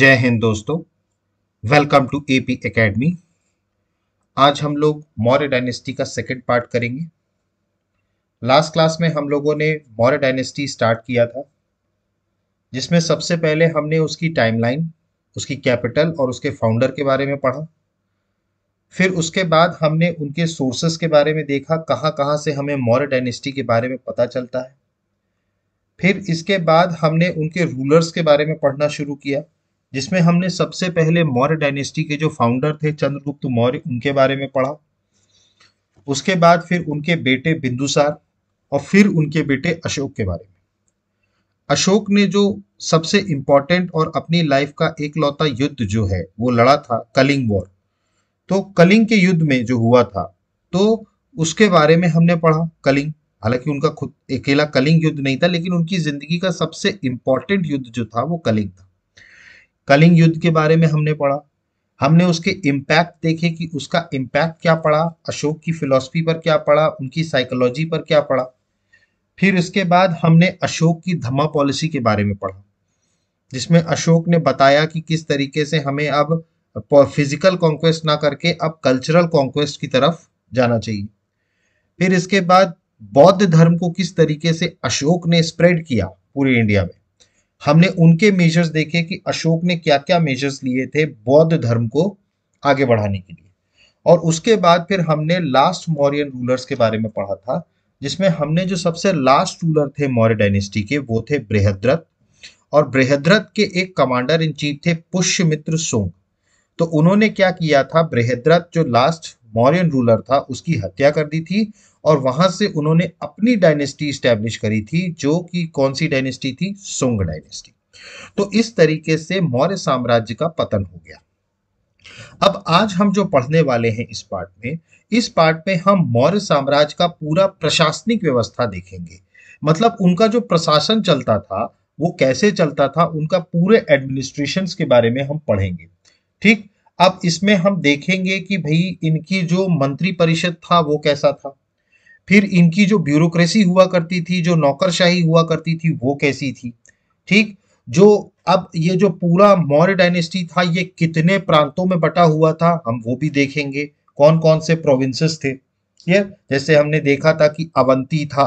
जय हिंद दोस्तों welcome to AP academy आज हम लोग मौर्य डायनेस्टी का सेकंड पार्ट करेंगे लास्ट क्लास में हम लोगों ने मौर्य डायनेस्टी स्टार्ट किया था जिसमें सबसे पहले हमने उसकी टाइमलाइन उसकी कैपिटल और उसके फाउंडर के बारे में पढ़ा फिर उसके बाद हमने उनके सोर्सेस के बारे में देखा कहाँ कहाँ से हमें मौर्य डायनेस्टी के बारे में पता चलता है फिर इसके बाद हमने उनके रूलर्स के बारे में पढ़ना शुरू किया जिसमें हमने सबसे पहले मौर्य डायनेस्टी के जो फाउंडर थे चंद्रगुप्त मौर्य उनके बारे में पढ़ा उसके बाद फिर उनके बेटे बिंदुसार और फिर उनके बेटे अशोक के बारे में अशोक ने जो सबसे इंपॉर्टेंट और अपनी लाइफ का एक लौता युद्ध जो है वो लड़ा था कलिंग वॉर तो कलिंग के युद्ध में जो हुआ था तो उसके बारे में हमने पढ़ा कलिंग हालांकि उनका खुद अकेला कलिंग युद्ध नहीं था लेकिन उनकी जिंदगी का सबसे इम्पोर्टेंट युद्ध जो था वो कलिंग था कलिंग युद्ध के बारे में हमने पढ़ा हमने उसके इम्पैक्ट देखे कि उसका इम्पैक्ट क्या पड़ा अशोक की फिलॉसफी पर क्या पड़ा उनकी साइकोलॉजी पर क्या पड़ा फिर इसके बाद हमने अशोक की धमा पॉलिसी के बारे में पढ़ा जिसमें अशोक ने बताया कि किस तरीके से हमें अब फिजिकल कॉन्क्वेस्ट ना करके अब कल्चरल कॉन्क्वेस्ट की तरफ जाना चाहिए फिर इसके बाद बौद्ध धर्म को किस तरीके से अशोक ने स्प्रेड किया पूरे इंडिया में हमने उनके मेजर्स देखे कि अशोक ने क्या क्या मेजर्स लिए थे बौद्ध धर्म को आगे बढ़ाने के लिए और उसके बाद फिर हमने लास्ट मौर्यन रूलर्स के बारे में पढ़ा था जिसमें हमने जो सबसे लास्ट रूलर थे मौर्य डायनेस्टी के वो थे बृहद्रथ और बृहद्रथ के एक कमांडर इन चीफ थे पुष्यमित्र सोंग तो उन्होंने क्या किया था बृहद्रथ जो लास्ट मौर्यन रूलर था उसकी हत्या कर दी थी और वहां से उन्होंने अपनी डायनेस्टी स्टैब्लिश करी थी जो कि कौन सी डायनेस्टी थी सोंग डायनेस्टी तो इस तरीके से मौर्य साम्राज्य का पतन हो गया अब आज हम जो पढ़ने वाले हैं इस पार्ट में इस पार्ट में हम मौर्य साम्राज्य का पूरा प्रशासनिक व्यवस्था देखेंगे मतलब उनका जो प्रशासन चलता था वो कैसे चलता था उनका पूरे एडमिनिस्ट्रेशन के बारे में हम पढ़ेंगे ठीक अब इसमें हम देखेंगे कि भाई इनकी जो मंत्री परिषद था वो कैसा था फिर इनकी जो ब्यूरोक्रेसी हुआ करती थी जो नौकरशाही हुआ करती थी वो कैसी थी ठीक जो अब ये जो पूरा मौर्य डायनेस्टी था ये कितने प्रांतों में बटा हुआ था हम वो भी देखेंगे कौन कौन से प्रोविंसेस थे ये जैसे हमने देखा था कि अवंती था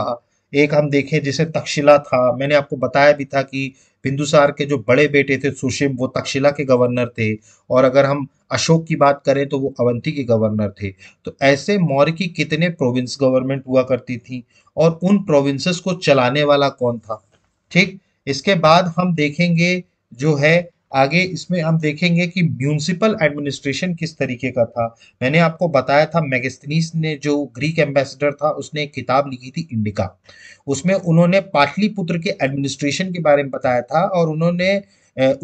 एक हम देखें जिसे तक्षशिला था मैंने आपको बताया भी था कि बिंदुसार के जो बड़े बेटे थे सुशिम वो तक्षशिला के गवर्नर थे और अगर हम अशोक की बात करें तो वो अवंती के गवर्नर थे तो ऐसे मौर्य की कितने प्रोविंस गवर्नमेंट हुआ करती थी और उन प्रोविंसेस को चलाने वाला कौन था ठीक इसके बाद हम देखेंगे जो है आगे इसमें हम देखेंगे कि म्यूनिसिपल एडमिनिस्ट्रेशन किस तरीके का था मैंने आपको बताया था मैगस्तनीस ने जो ग्रीक एम्बेसडर था उसने एक किताब लिखी थी इंडिका उसमें उन्होंने पाटलिपुत्र के एडमिनिस्ट्रेशन के बारे में बताया था और उन्होंने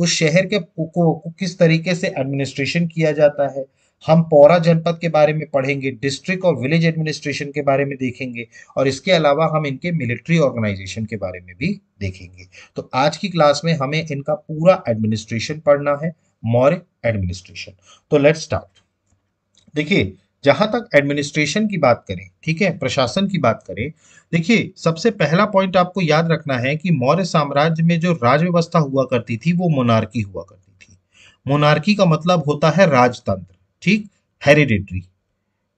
उस शहर के को किस तरीके से एडमिनिस्ट्रेशन किया जाता है हम पौरा जनपद के बारे में पढ़ेंगे डिस्ट्रिक्ट और विलेज एडमिनिस्ट्रेशन के बारे में देखेंगे और इसके अलावा हम इनके मिलिट्री ऑर्गेनाइजेशन के बारे में भी देखेंगे तो आज की क्लास में हमें इनका पूरा एडमिनिस्ट्रेशन पढ़ना है मौर्य एडमिनिस्ट्रेशन तो लेट स्टार्ट देखिए जहां तक एडमिनिस्ट्रेशन की बात करें ठीक है प्रशासन की बात करें देखिए सबसे पहला पॉइंट आपको याद रखना है कि मौर्य साम्राज्य में जो राज व्यवस्था हुआ करती थी वो मोनार्की हुआ करती थी मोनार्की का मतलब होता है राजतंत्र ठीक हेरिडिट्री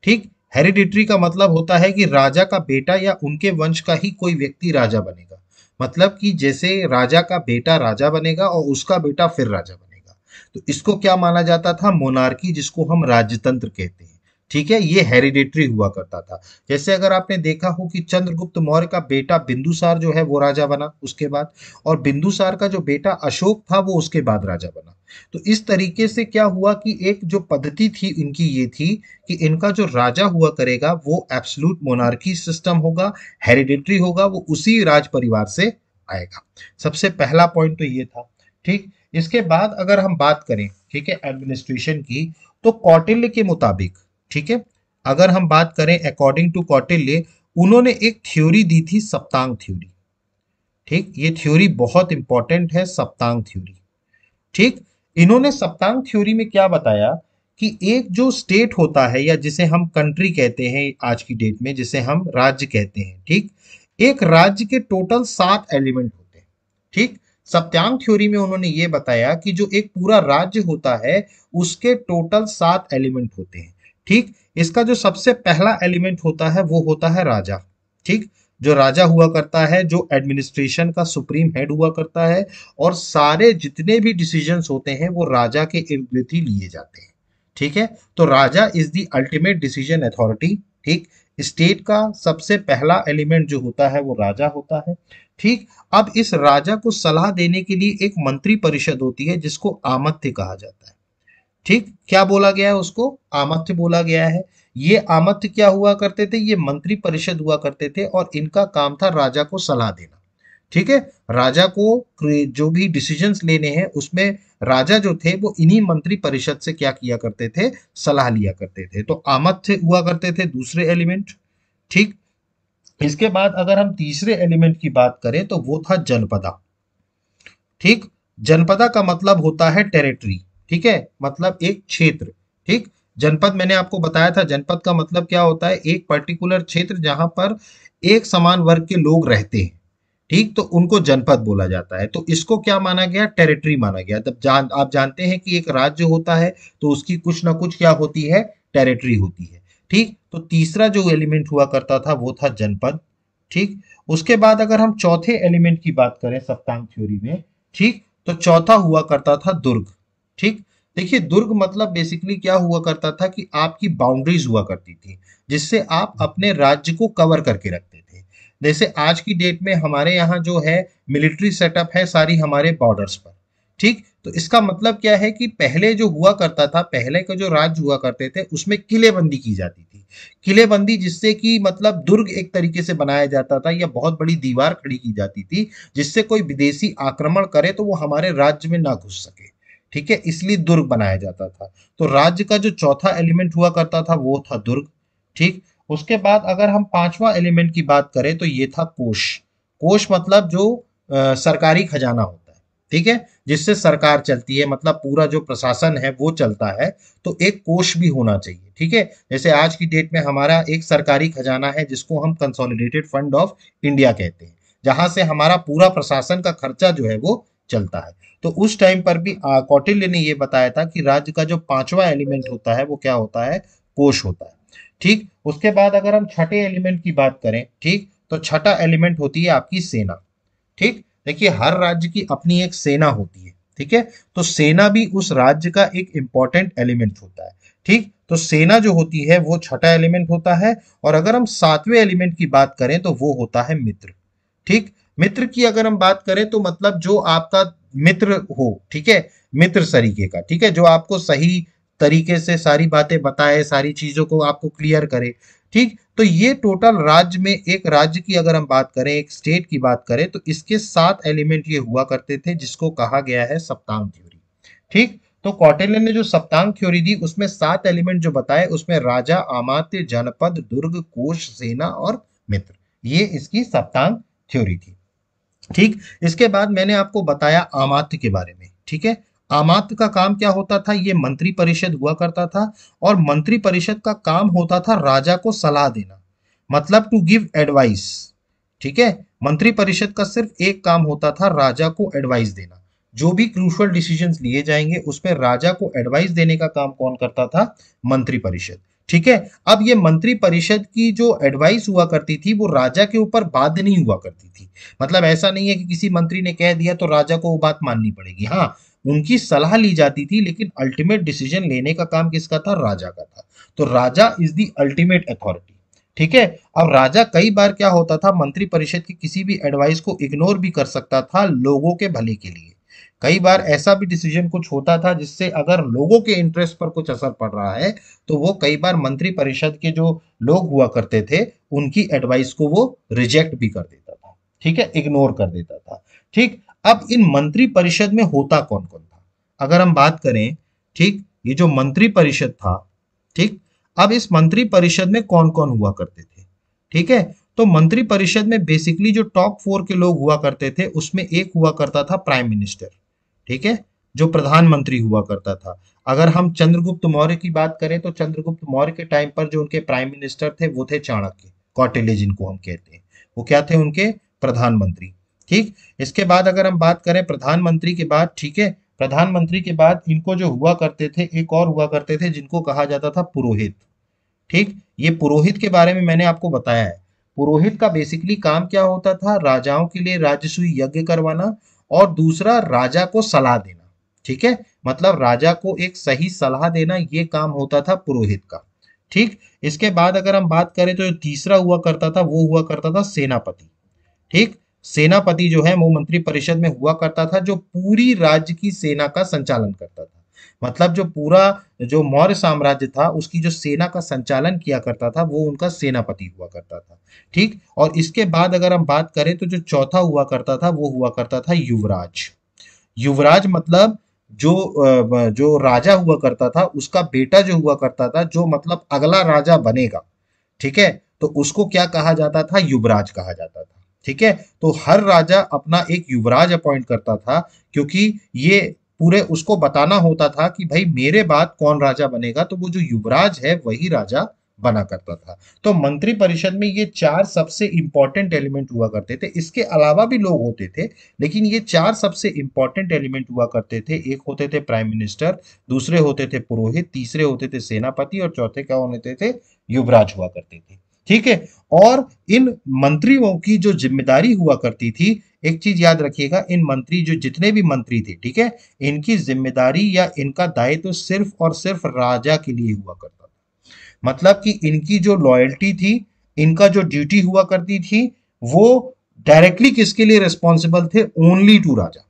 ठीक हेरिडिट्री का मतलब होता है कि राजा का बेटा या उनके वंश का ही कोई व्यक्ति राजा बनेगा मतलब कि जैसे राजा का बेटा राजा बनेगा और उसका बेटा फिर राजा बनेगा तो इसको क्या माना जाता था मोनार्की जिसको हम राजतंत्र कहते हैं ठीक है ये हेरिडेटरी हुआ करता था जैसे अगर आपने देखा हो कि चंद्रगुप्त मौर्य का बेटा बिंदुसार जो है वो राजा बना उसके बाद और बिंदुसार का जो बेटा अशोक था वो उसके बाद राजा बना तो इस तरीके से क्या हुआ कि एक जो पद्धति थी इनकी ये थी कि इनका जो राजा हुआ करेगा वो एब्सलूट मोनार्की सिस्टम होगा हेरिडेटरी होगा वो उसी राज परिवार से आएगा सबसे पहला पॉइंट तो ये था ठीक इसके बाद अगर हम बात करें ठीक है एडमिनिस्ट्रेशन की तो कौटिल्य के मुताबिक ठीक है अगर हम बात करें अकॉर्डिंग टू कौटिल्य उन्होंने एक थ्योरी दी थी सप्तांग थ्योरी ठीक ये थ्योरी बहुत इंपॉर्टेंट है सप्तांग थ्योरी ठीक इन्होंने सप्तांग थ्योरी में क्या बताया कि एक जो स्टेट होता है या जिसे हम कंट्री कहते हैं आज की डेट में जिसे हम राज्य कहते हैं ठीक एक राज्य के टोटल सात एलिमेंट होते हैं ठीक सप्तांग थ्योरी में उन्होंने ये बताया कि जो एक पूरा राज्य होता है उसके टोटल सात एलिमेंट होते हैं ठीक इसका जो सबसे पहला एलिमेंट होता है वो होता है राजा ठीक जो राजा हुआ करता है जो एडमिनिस्ट्रेशन का सुप्रीम हेड हुआ करता है और सारे जितने भी डिसीजन होते हैं वो राजा के इर्द लिए जाते हैं ठीक है तो राजा is the ultimate decision authority ठीक स्टेट का सबसे पहला एलिमेंट जो होता है वो राजा होता है ठीक अब इस राजा को सलाह देने के लिए एक मंत्री परिषद होती है जिसको आमत्य कहा जाता है ठीक क्या बोला गया है उसको आमथ्य बोला गया है ये आमथ्य क्या हुआ करते थे ये मंत्री परिषद हुआ करते थे और इनका काम था राजा को सलाह देना ठीक है राजा को जो भी डिसीजंस लेने हैं उसमें राजा जो थे वो इन्हीं मंत्री परिषद से क्या किया करते थे सलाह लिया करते थे तो आमथ्य हुआ करते थे दूसरे एलिमेंट ठीक इसके बाद अगर हम तीसरे एलिमेंट की बात करें तो वो था जनपदा ठीक जनपदा का मतलब होता है टेरिटरी ठीक है मतलब एक क्षेत्र ठीक जनपद मैंने आपको बताया था जनपद का मतलब क्या होता है एक पर्टिकुलर क्षेत्र जहां पर एक समान वर्ग के लोग रहते हैं ठीक तो उनको जनपद बोला जाता है तो इसको क्या माना गया टेरिटरी माना गया तब जान आप जानते हैं कि एक राज्य होता है तो उसकी कुछ ना कुछ क्या होती है टेरिटरी होती है ठीक तो तीसरा जो एलिमेंट हुआ करता था वो था जनपद ठीक उसके बाद अगर हम चौथे एलिमेंट की बात करें सप्तांग थ्योरी में ठीक तो चौथा हुआ करता था दुर्ग ठीक देखिए दुर्ग मतलब बेसिकली क्या हुआ करता था कि आपकी बाउंड्रीज हुआ करती थी जिससे आप अपने राज्य को कवर करके रखते थे जैसे आज की डेट में हमारे यहाँ जो है मिलिट्री सेटअप है सारी हमारे बॉर्डर्स पर ठीक तो इसका मतलब क्या है कि पहले जो हुआ करता था पहले के जो राज्य हुआ करते थे उसमें किलेबंदी की जाती थी किलेबंदी जिससे कि मतलब दुर्ग एक तरीके से बनाया जाता था या बहुत बड़ी दीवार खड़ी की जाती थी जिससे कोई विदेशी आक्रमण करे तो वो हमारे राज्य में ना घुस सके ठीक है इसलिए दुर्ग बनाया जाता था तो राज्य का जो चौथा एलिमेंट हुआ करता था वो था दुर्ग ठीक उसके बाद अगर हम पांचवा एलिमेंट की बात करें तो ये था कोष कोष मतलब जो आ, सरकारी खजाना होता है ठीक है जिससे सरकार चलती है मतलब पूरा जो प्रशासन है वो चलता है तो एक कोष भी होना चाहिए ठीक है जैसे आज की डेट में हमारा एक सरकारी खजाना है जिसको हम कंसोलिडेटेड फंड ऑफ इंडिया कहते हैं जहां से हमारा पूरा प्रशासन का खर्चा जो है वो चलता है तो उस टाइम पर भी कौटिल्य ने यह बताया था कि राज्य का जो पांचवा एलिमेंट होता है वो क्या होता है कोश होता है ठीक उसके बाद अगर हम छठे एलिमेंट की बात करें ठीक तो छठा एलिमेंट होती है आपकी सेना ठीक देखिए हर राज्य की अपनी एक सेना होती है ठीक है तो सेना भी उस राज्य का एक इंपॉर्टेंट एलिमेंट होता है ठीक तो सेना जो होती है वो छठा एलिमेंट होता है और अगर हम सातवें एलिमेंट की बात करें तो वो होता है मित्र ठीक मित्र की अगर हम बात करें तो मतलब जो आपका मित्र हो ठीक है मित्र सरीके का ठीक है जो आपको सही तरीके से सारी बातें बताए सारी चीजों को आपको क्लियर करे ठीक तो ये टोटल राज्य में एक राज्य की अगर हम बात करें एक स्टेट की बात करें तो इसके सात एलिमेंट ये हुआ करते थे जिसको कहा गया है सप्तांग थ्योरी ठीक तो कौटिल्य ने जो सप्तांग थ्योरी दी उसमें सात एलिमेंट जो बताए उसमें राजा आमात्य जनपद दुर्ग कोश सेना और मित्र ये इसकी सप्तांग थ्योरी थी ठीक इसके बाद मैंने आपको बताया आमात्य के बारे में ठीक है आमात्य का काम क्या होता था ये मंत्री परिषद हुआ करता था और मंत्री परिषद का काम होता था राजा को सलाह देना मतलब टू गिव एडवाइस ठीक है मंत्री परिषद का सिर्फ एक काम होता था राजा को एडवाइस देना जो भी क्रूशल डिसीजन लिए जाएंगे उसमें राजा को एडवाइस देने का काम कौन करता था मंत्री परिषद ठीक है अब ये मंत्री परिषद की जो एडवाइस हुआ करती थी वो राजा के ऊपर बाध्य नहीं हुआ करती थी मतलब ऐसा नहीं है कि किसी मंत्री ने कह दिया तो राजा को वो बात माननी पड़ेगी हाँ उनकी सलाह ली जाती थी लेकिन अल्टीमेट डिसीजन लेने का काम किसका था राजा का था तो राजा इज दी अल्टीमेट अथॉरिटी ठीक है अब राजा कई बार क्या होता था मंत्री परिषद की किसी भी एडवाइस को इग्नोर भी कर सकता था लोगों के भले के लिए कई बार ऐसा भी डिसीजन कुछ होता था जिससे अगर लोगों के इंटरेस्ट पर कुछ असर पड़ रहा है तो वो कई बार मंत्री परिषद के जो लोग हुआ करते थे उनकी एडवाइस को वो रिजेक्ट भी कर देता था ठीक है इग्नोर कर देता था ठीक अब इन मंत्री परिषद में होता कौन कौन था अगर हम बात करें ठीक ये जो मंत्री परिषद था ठीक अब इस मंत्री परिषद में कौन कौन हुआ करते थे ठीक है तो मंत्री परिषद में बेसिकली जो टॉप फोर के लोग हुआ करते थे उसमें एक हुआ करता था प्राइम मिनिस्टर ठीक है जो प्रधानमंत्री हुआ करता था अगर हम चंद्रगुप्त मौर्य की बात करें तो चंद्रगुप्त मौर्य के टाइम पर जो उनके प्राइम मिनिस्टर थे वो थे चाणक्य कौटिल्य जिनको हम कहते हैं वो क्या थे उनके प्रधानमंत्री ठीक इसके बाद अगर हम बात करें प्रधानमंत्री के बाद ठीक है प्रधानमंत्री के बाद इनको जो हुआ करते थे एक और हुआ करते थे जिनको कहा जाता था पुरोहित ठीक ये पुरोहित के बारे में मैंने आपको बताया है पुरोहित का बेसिकली काम क्या होता था राजाओं के लिए राजस्व यज्ञ करवाना और दूसरा राजा को सलाह देना ठीक है मतलब राजा को एक सही सलाह देना ये काम होता था पुरोहित का ठीक इसके बाद अगर हम बात करें तो तीसरा हुआ करता था वो हुआ करता था सेनापति ठीक सेनापति जो है वो मंत्री परिषद में हुआ करता था जो पूरी राज्य की सेना का संचालन करता था मतलब जो पूरा जो मौर्य साम्राज्य था उसकी जो सेना का संचालन किया करता था वो उनका सेनापति हुआ करता था ठीक और इसके बाद अगर हम बात करें तो जो चौथा हुआ करता था वो हुआ करता था युवराज युवराज मतलब जो जो राजा हुआ करता था उसका बेटा जो हुआ करता था जो मतलब अगला राजा बनेगा ठीक है तो उसको क्या कहा जाता था युवराज कहा जाता था ठीक है तो हर राजा अपना एक युवराज अपॉइंट करता था क्योंकि ये पूरे उसको बताना होता था कि भाई मेरे बाद कौन राजा बनेगा तो वो जो युवराज है वही राजा बना करता था तो मंत्री परिषद में ये चार सबसे इंपॉर्टेंट एलिमेंट हुआ करते थे इसके अलावा भी लोग होते थे लेकिन ये चार सबसे इंपॉर्टेंट एलिमेंट हुआ करते थे एक होते थे प्राइम मिनिस्टर दूसरे होते थे पुरोहित तीसरे होते थे सेनापति और चौथे क्या होते थे युवराज हुआ करते थे ठीक है और इन मंत्रियों की जो जिम्मेदारी हुआ करती थी एक चीज याद रखिएगा इन मंत्री जो जितने भी मंत्री थे ठीक है इनकी जिम्मेदारी या इनका दायित्व तो सिर्फ और सिर्फ राजा के लिए हुआ करता था मतलब कि इनकी जो लॉयल्टी थी इनका जो ड्यूटी हुआ करती थी वो डायरेक्टली किसके लिए रिस्पॉन्सिबल थे ओनली टू राजा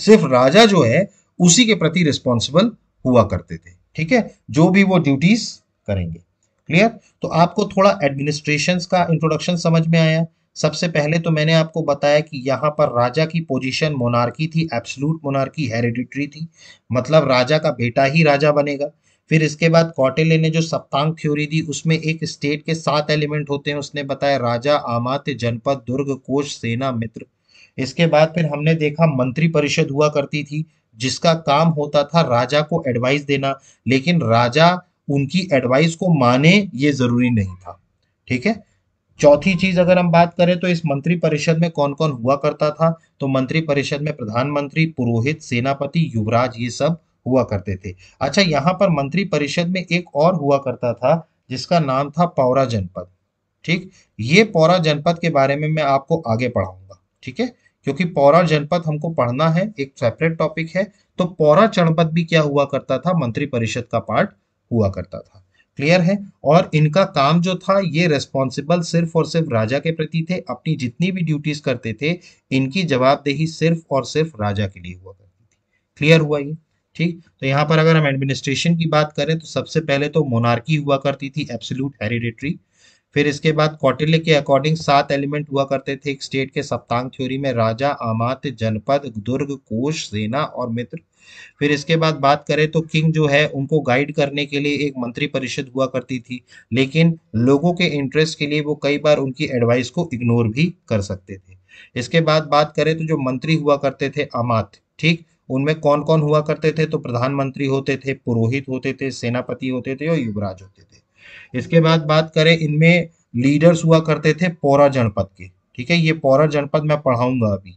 सिर्फ राजा जो है उसी के प्रति रिस्पॉन्सिबल हुआ करते थे ठीक है जो भी वो ड्यूटीज करेंगे क्लियर तो आपको थोड़ा एडमिनिस्ट्रेशन का इंट्रोडक्शन समझ में आया सबसे पहले तो मैंने आपको बताया कि यहाँ पर राजा की पोजीशन मोनार्की थी एब्सलूट मोनार्की हेरिडिट्री थी मतलब राजा का बेटा ही राजा बनेगा फिर इसके बाद कौटेले ने जो सप्तांग थ्योरी दी उसमें एक स्टेट के सात एलिमेंट होते हैं उसने बताया राजा आमात्य जनपद दुर्ग कोष सेना मित्र इसके बाद फिर हमने देखा मंत्री परिषद हुआ करती थी जिसका काम होता था राजा को एडवाइस देना लेकिन राजा उनकी एडवाइस को माने ये जरूरी नहीं था ठीक है चौथी चीज अगर हम बात करें तो इस मंत्री परिषद में कौन कौन हुआ करता था तो मंत्री परिषद में प्रधानमंत्री पुरोहित सेनापति युवराज ये सब हुआ करते थे अच्छा यहाँ पर मंत्री परिषद में एक और हुआ करता था जिसका नाम था पौरा जनपद ठीक ये पौरा जनपद के बारे में मैं आपको आगे पढ़ाऊंगा ठीक है क्योंकि पौरा जनपद हमको पढ़ना है एक सेपरेट टॉपिक है तो पौरा जनपद भी क्या हुआ करता था मंत्री परिषद का पार्ट हुआ करता था क्लियर है और इनका काम जो था ये रेस्पॉन्सिबल सिर्फ और सिर्फ राजा के प्रति थे अपनी जितनी भी ड्यूटीज करते थे इनकी जवाबदेही सिर्फ और सिर्फ राजा के लिए हुआ करती थी क्लियर हुआ ये ठीक तो यहाँ पर अगर हम एडमिनिस्ट्रेशन की बात करें तो सबसे पहले तो मोनार्की हुआ करती थी एब्सोल्यूट हेरिडेटरी फिर इसके बाद कौटिल्य के अकॉर्डिंग सात एलिमेंट हुआ करते थे एक स्टेट के सप्तांग थ्योरी में राजा आमात जनपद दुर्ग कोष सेना और मित्र फिर इसके बाद बात करें तो किंग जो है उनको गाइड करने के लिए एक मंत्री परिषद हुआ करती थी लेकिन लोगों के इंटरेस्ट के लिए वो कई बार उनकी एडवाइस को इग्नोर भी कर सकते थे इसके बाद बात करें तो जो मंत्री हुआ करते थे अमात ठीक उनमें कौन कौन हुआ करते थे तो प्रधानमंत्री होते थे पुरोहित होते थे सेनापति होते थे और युवराज होते थे इसके बाद बात करें इनमें लीडर्स हुआ करते थे पौरा जनपद के ठीक है ये पौरा जनपद मैं पढ़ाऊंगा अभी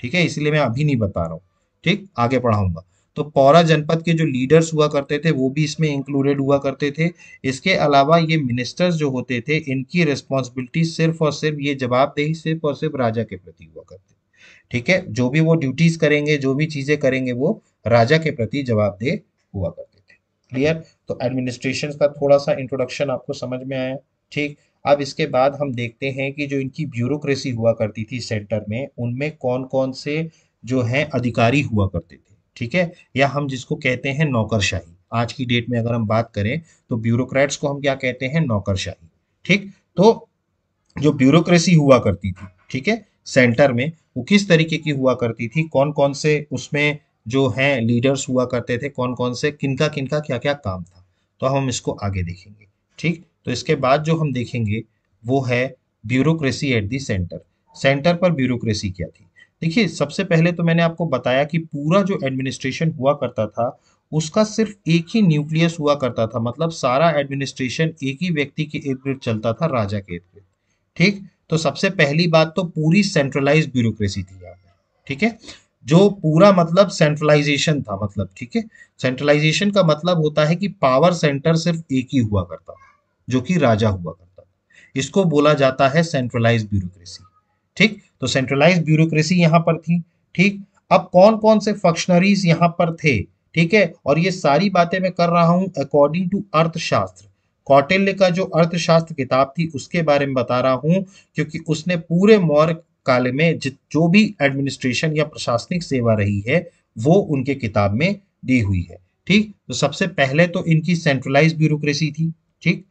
ठीक है इसलिए मैं अभी नहीं बता रहा हूँ ठीक आगे पढ़ाऊंगा तो पौरा जनपद के जो लीडर्स हुआ करते थे वो भी इसमें इंक्लूडेड हुआ करते थे इसके अलावा ये मिनिस्टर्स जो होते थे इनकी रिस्पॉन्सिबिलिटी सिर्फ और सिर्फ ये जवाबदेही सिर्फ और सिर्फ राजा के प्रति हुआ करते ठीक है जो भी वो ड्यूटीज करेंगे जो भी चीजें करेंगे वो राजा के प्रति जवाबदेह हुआ करते थे क्लियर तो एडमिनिस्ट्रेशन का थोड़ा सा इंट्रोडक्शन आपको समझ में आया ठीक अब इसके बाद हम देखते हैं कि जो इनकी ब्यूरोक्रेसी हुआ करती थी सेंटर में उनमें कौन कौन से जो है अधिकारी हुआ करते थे ठीक है या हम जिसको कहते हैं नौकरशाही आज की डेट में अगर हम बात करें तो ब्यूरोक्रेट्स को हम क्या कहते हैं नौकरशाही ठीक तो जो ब्यूरोक्रेसी हुआ करती थी ठीक है सेंटर में वो किस तरीके की हुआ करती थी कौन कौन से उसमें जो है लीडर्स हुआ करते थे कौन कौन से किनका किनका क्या क्या काम था तो हम इसको आगे देखेंगे ठीक तो इसके बाद जो हम देखेंगे वो है bureaucracy at the centre centre पर ब्यूरोक्रेसी क्या थी देखिए सबसे पहले तो मैंने आपको बताया कि पूरा जो एडमिनिस्ट्रेशन हुआ करता था उसका सिर्फ एक ही न्यूक्लियस हुआ करता था मतलब सारा एडमिनिस्ट्रेशन एक ही व्यक्ति के इर्द गिर्द चलता था राजा के इर्द गिर्द ठीक तो सबसे पहली बात तो पूरी सेंट्रलाइज ब्यूरोक्रेसी थी यहाँ पर ठीक है जो पूरा मतलब सेंट्रलाइजेशन था मतलब ठीक है सेंट्रलाइजेशन का मतलब होता है कि पावर सेंटर सिर्फ एक ही हुआ करता था जो कि राजा हुआ करता था इसको बोला जाता है सेंट्रलाइज ब्यूरोक्रेसी ठीक तो सेंट्रलाइज ब्यूरोक्रेसी यहां पर थी ठीक अब कौन कौन से फंक्शनरीज यहाँ पर थे ठीक है और ये सारी बातें मैं कर रहा हूँ अकॉर्डिंग टू अर्थशास्त्र कौटिल्य का जो अर्थशास्त्र किताब थी उसके बारे में बता रहा हूँ क्योंकि उसने पूरे मौर्य काल में जो भी एडमिनिस्ट्रेशन या प्रशासनिक सेवा रही है वो उनके किताब में दी हुई है ठीक तो सबसे पहले तो इनकी सेंट्रलाइज ब्यूरोक्रेसी थी ठीक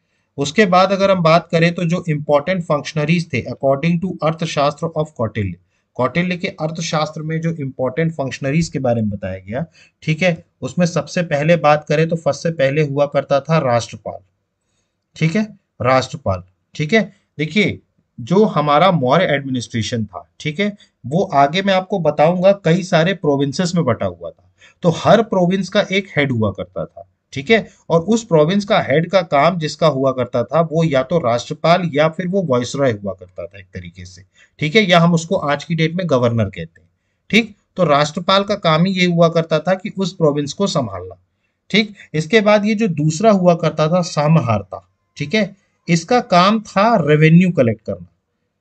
उसके बाद अगर हम बात करें तो जो इम्पोर्टेंट फंक्शनरीज थे according to Arthashastra of Kautilya Kautilya के अर्थशास्त्र में जो इम्पोर्टेंट फंक्शनरीज के बारे में बताया गया ठीक है उसमें सबसे पहले बात करें तो फर्स्ट से पहले हुआ करता था राष्ट्रपाल ठीक है राष्ट्रपाल ठीक है देखिए जो हमारा मौर्य एडमिनिस्ट्रेशन था ठीक है वो आगे मैं आपको बताऊंगा कई सारे प्रोविंसेस में बटा हुआ था तो हर प्रोविंस का एक हेड हुआ करता था ठीक है और उस प्रोविंस का हेड का काम जिसका हुआ करता था वो या तो राष्ट्रपाल या फिर वो वॉइस हुआ करता था एक तरीके से ठीक है या हम उसको आज की डेट में गवर्नर कहते हैं ठीक तो राष्ट्रपाल का काम ही ये हुआ करता था कि उस प्रोविंस को संभालना ठीक इसके बाद ये जो दूसरा हुआ करता था सामहारता ठीक है इसका काम था रेवेन्यू कलेक्ट करना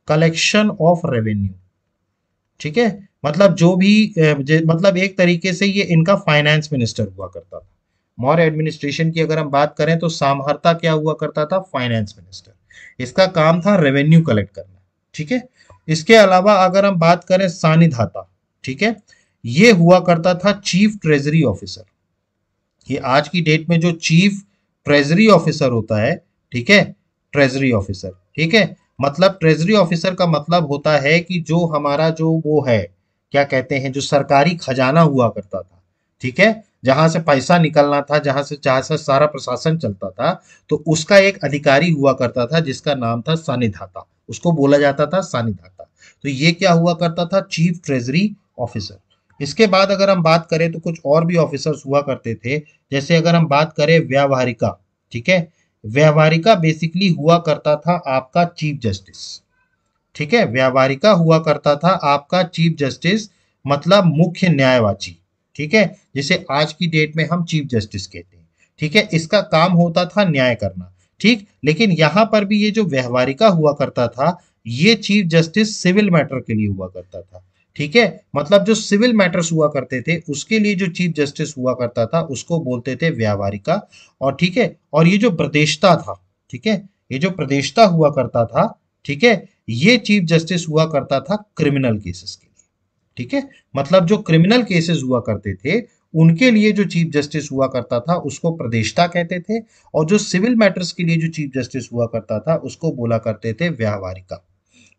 कलेक्शन ऑफ रेवेन्यू ठीक है मतलब जो भी मतलब एक तरीके से ये इनका फाइनेंस मिनिस्टर हुआ करता था मौर्य एडमिनिस्ट्रेशन की अगर हम बात करें तो सामहर्ता क्या हुआ करता था फाइनेंस मिनिस्टर इसका काम था रेवेन्यू कलेक्ट करना ठीक है इसके अलावा अगर हम बात करें सानिधाता ठीक है ये हुआ करता था चीफ ट्रेजरी ऑफिसर ये आज की डेट में जो चीफ ट्रेजरी ऑफिसर होता है ठीक है ट्रेजरी ऑफिसर ठीक है मतलब ट्रेजरी ऑफिसर का मतलब होता है कि जो हमारा जो वो है क्या कहते हैं जो सरकारी खजाना हुआ करता था ठीक है जहां से पैसा निकलना था जहां से जहां से सारा प्रशासन चलता था तो उसका एक अधिकारी हुआ करता था जिसका नाम था सानिधाता उसको बोला जाता था सानिधाता तो ये क्या हुआ करता था चीफ ट्रेजरी ऑफिसर इसके बाद अगर हम बात करें तो कुछ और भी ऑफिसर्स हुआ करते थे जैसे अगर हम बात करें व्यावहारिका ठीक है व्यावहारिका बेसिकली हुआ करता था आपका चीफ जस्टिस ठीक है व्यावहारिका हुआ करता था आपका चीफ जस्टिस मतलब मुख्य न्यायवाची ठीक है जिसे आज की डेट में हम चीफ जस्टिस कहते हैं ठीक है इसका काम होता था न्याय करना ठीक लेकिन यहाँ पर भी ये जो व्यवहारिका हुआ करता था ये चीफ जस्टिस सिविल मैटर के लिए हुआ करता था ठीक है मतलब जो सिविल मैटर्स हुआ करते थे उसके लिए जो चीफ जस्टिस हुआ करता था उसको बोलते थे व्यावहारिका और ठीक है और ये जो प्रदेशता था ठीक है ये जो प्रदेशता हुआ करता था ठीक है ये चीफ जस्टिस हुआ करता था क्रिमिनल केसेस के लिए ठीक है मतलब जो क्रिमिनल केसेस हुआ करते थे उनके लिए जो चीफ जस्टिस हुआ करता था उसको प्रदेशता कहते थे और जो सिविल मैटर्स के लिए जो चीफ जस्टिस हुआ करता था उसको बोला करते थे व्यावहारिका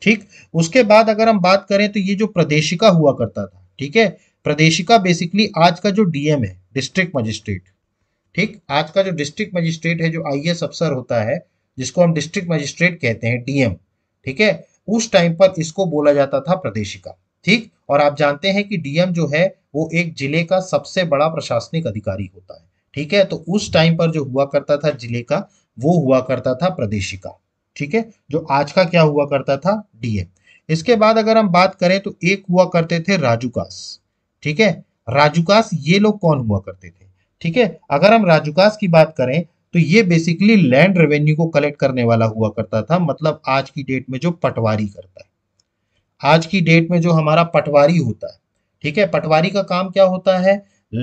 ठीक उसके बाद अगर हम बात करें तो ये जो प्रदेशिका हुआ करता था ठीक है प्रदेशिका बेसिकली आज का जो डीएम है डिस्ट्रिक्ट मजिस्ट्रेट ठीक आज का जो डिस्ट्रिक्ट मजिस्ट्रेट है जो आई अफसर होता है जिसको हम डिस्ट्रिक्ट मजिस्ट्रेट कहते हैं डीएम ठीक है उस टाइम पर इसको बोला जाता था प्रदेशिका ठीक और आप जानते हैं कि डीएम जो है वो एक जिले का सबसे बड़ा प्रशासनिक अधिकारी होता है ठीक है तो उस टाइम पर जो हुआ करता था जिले का वो हुआ करता था प्रदेशिका ठीक है जो आज का क्या हुआ करता था डीएम इसके बाद अगर हम बात करें तो एक हुआ करते थे राजूकास ठीक है राजूकास ये लोग कौन हुआ करते थे ठीक है अगर हम राजूकास की बात करें तो ये बेसिकली लैंड रेवेन्यू को कलेक्ट करने वाला हुआ करता था मतलब आज की डेट में जो पटवारी करता है आज की डेट में जो हमारा पटवारी होता है ठीक है पटवारी का काम क्या होता है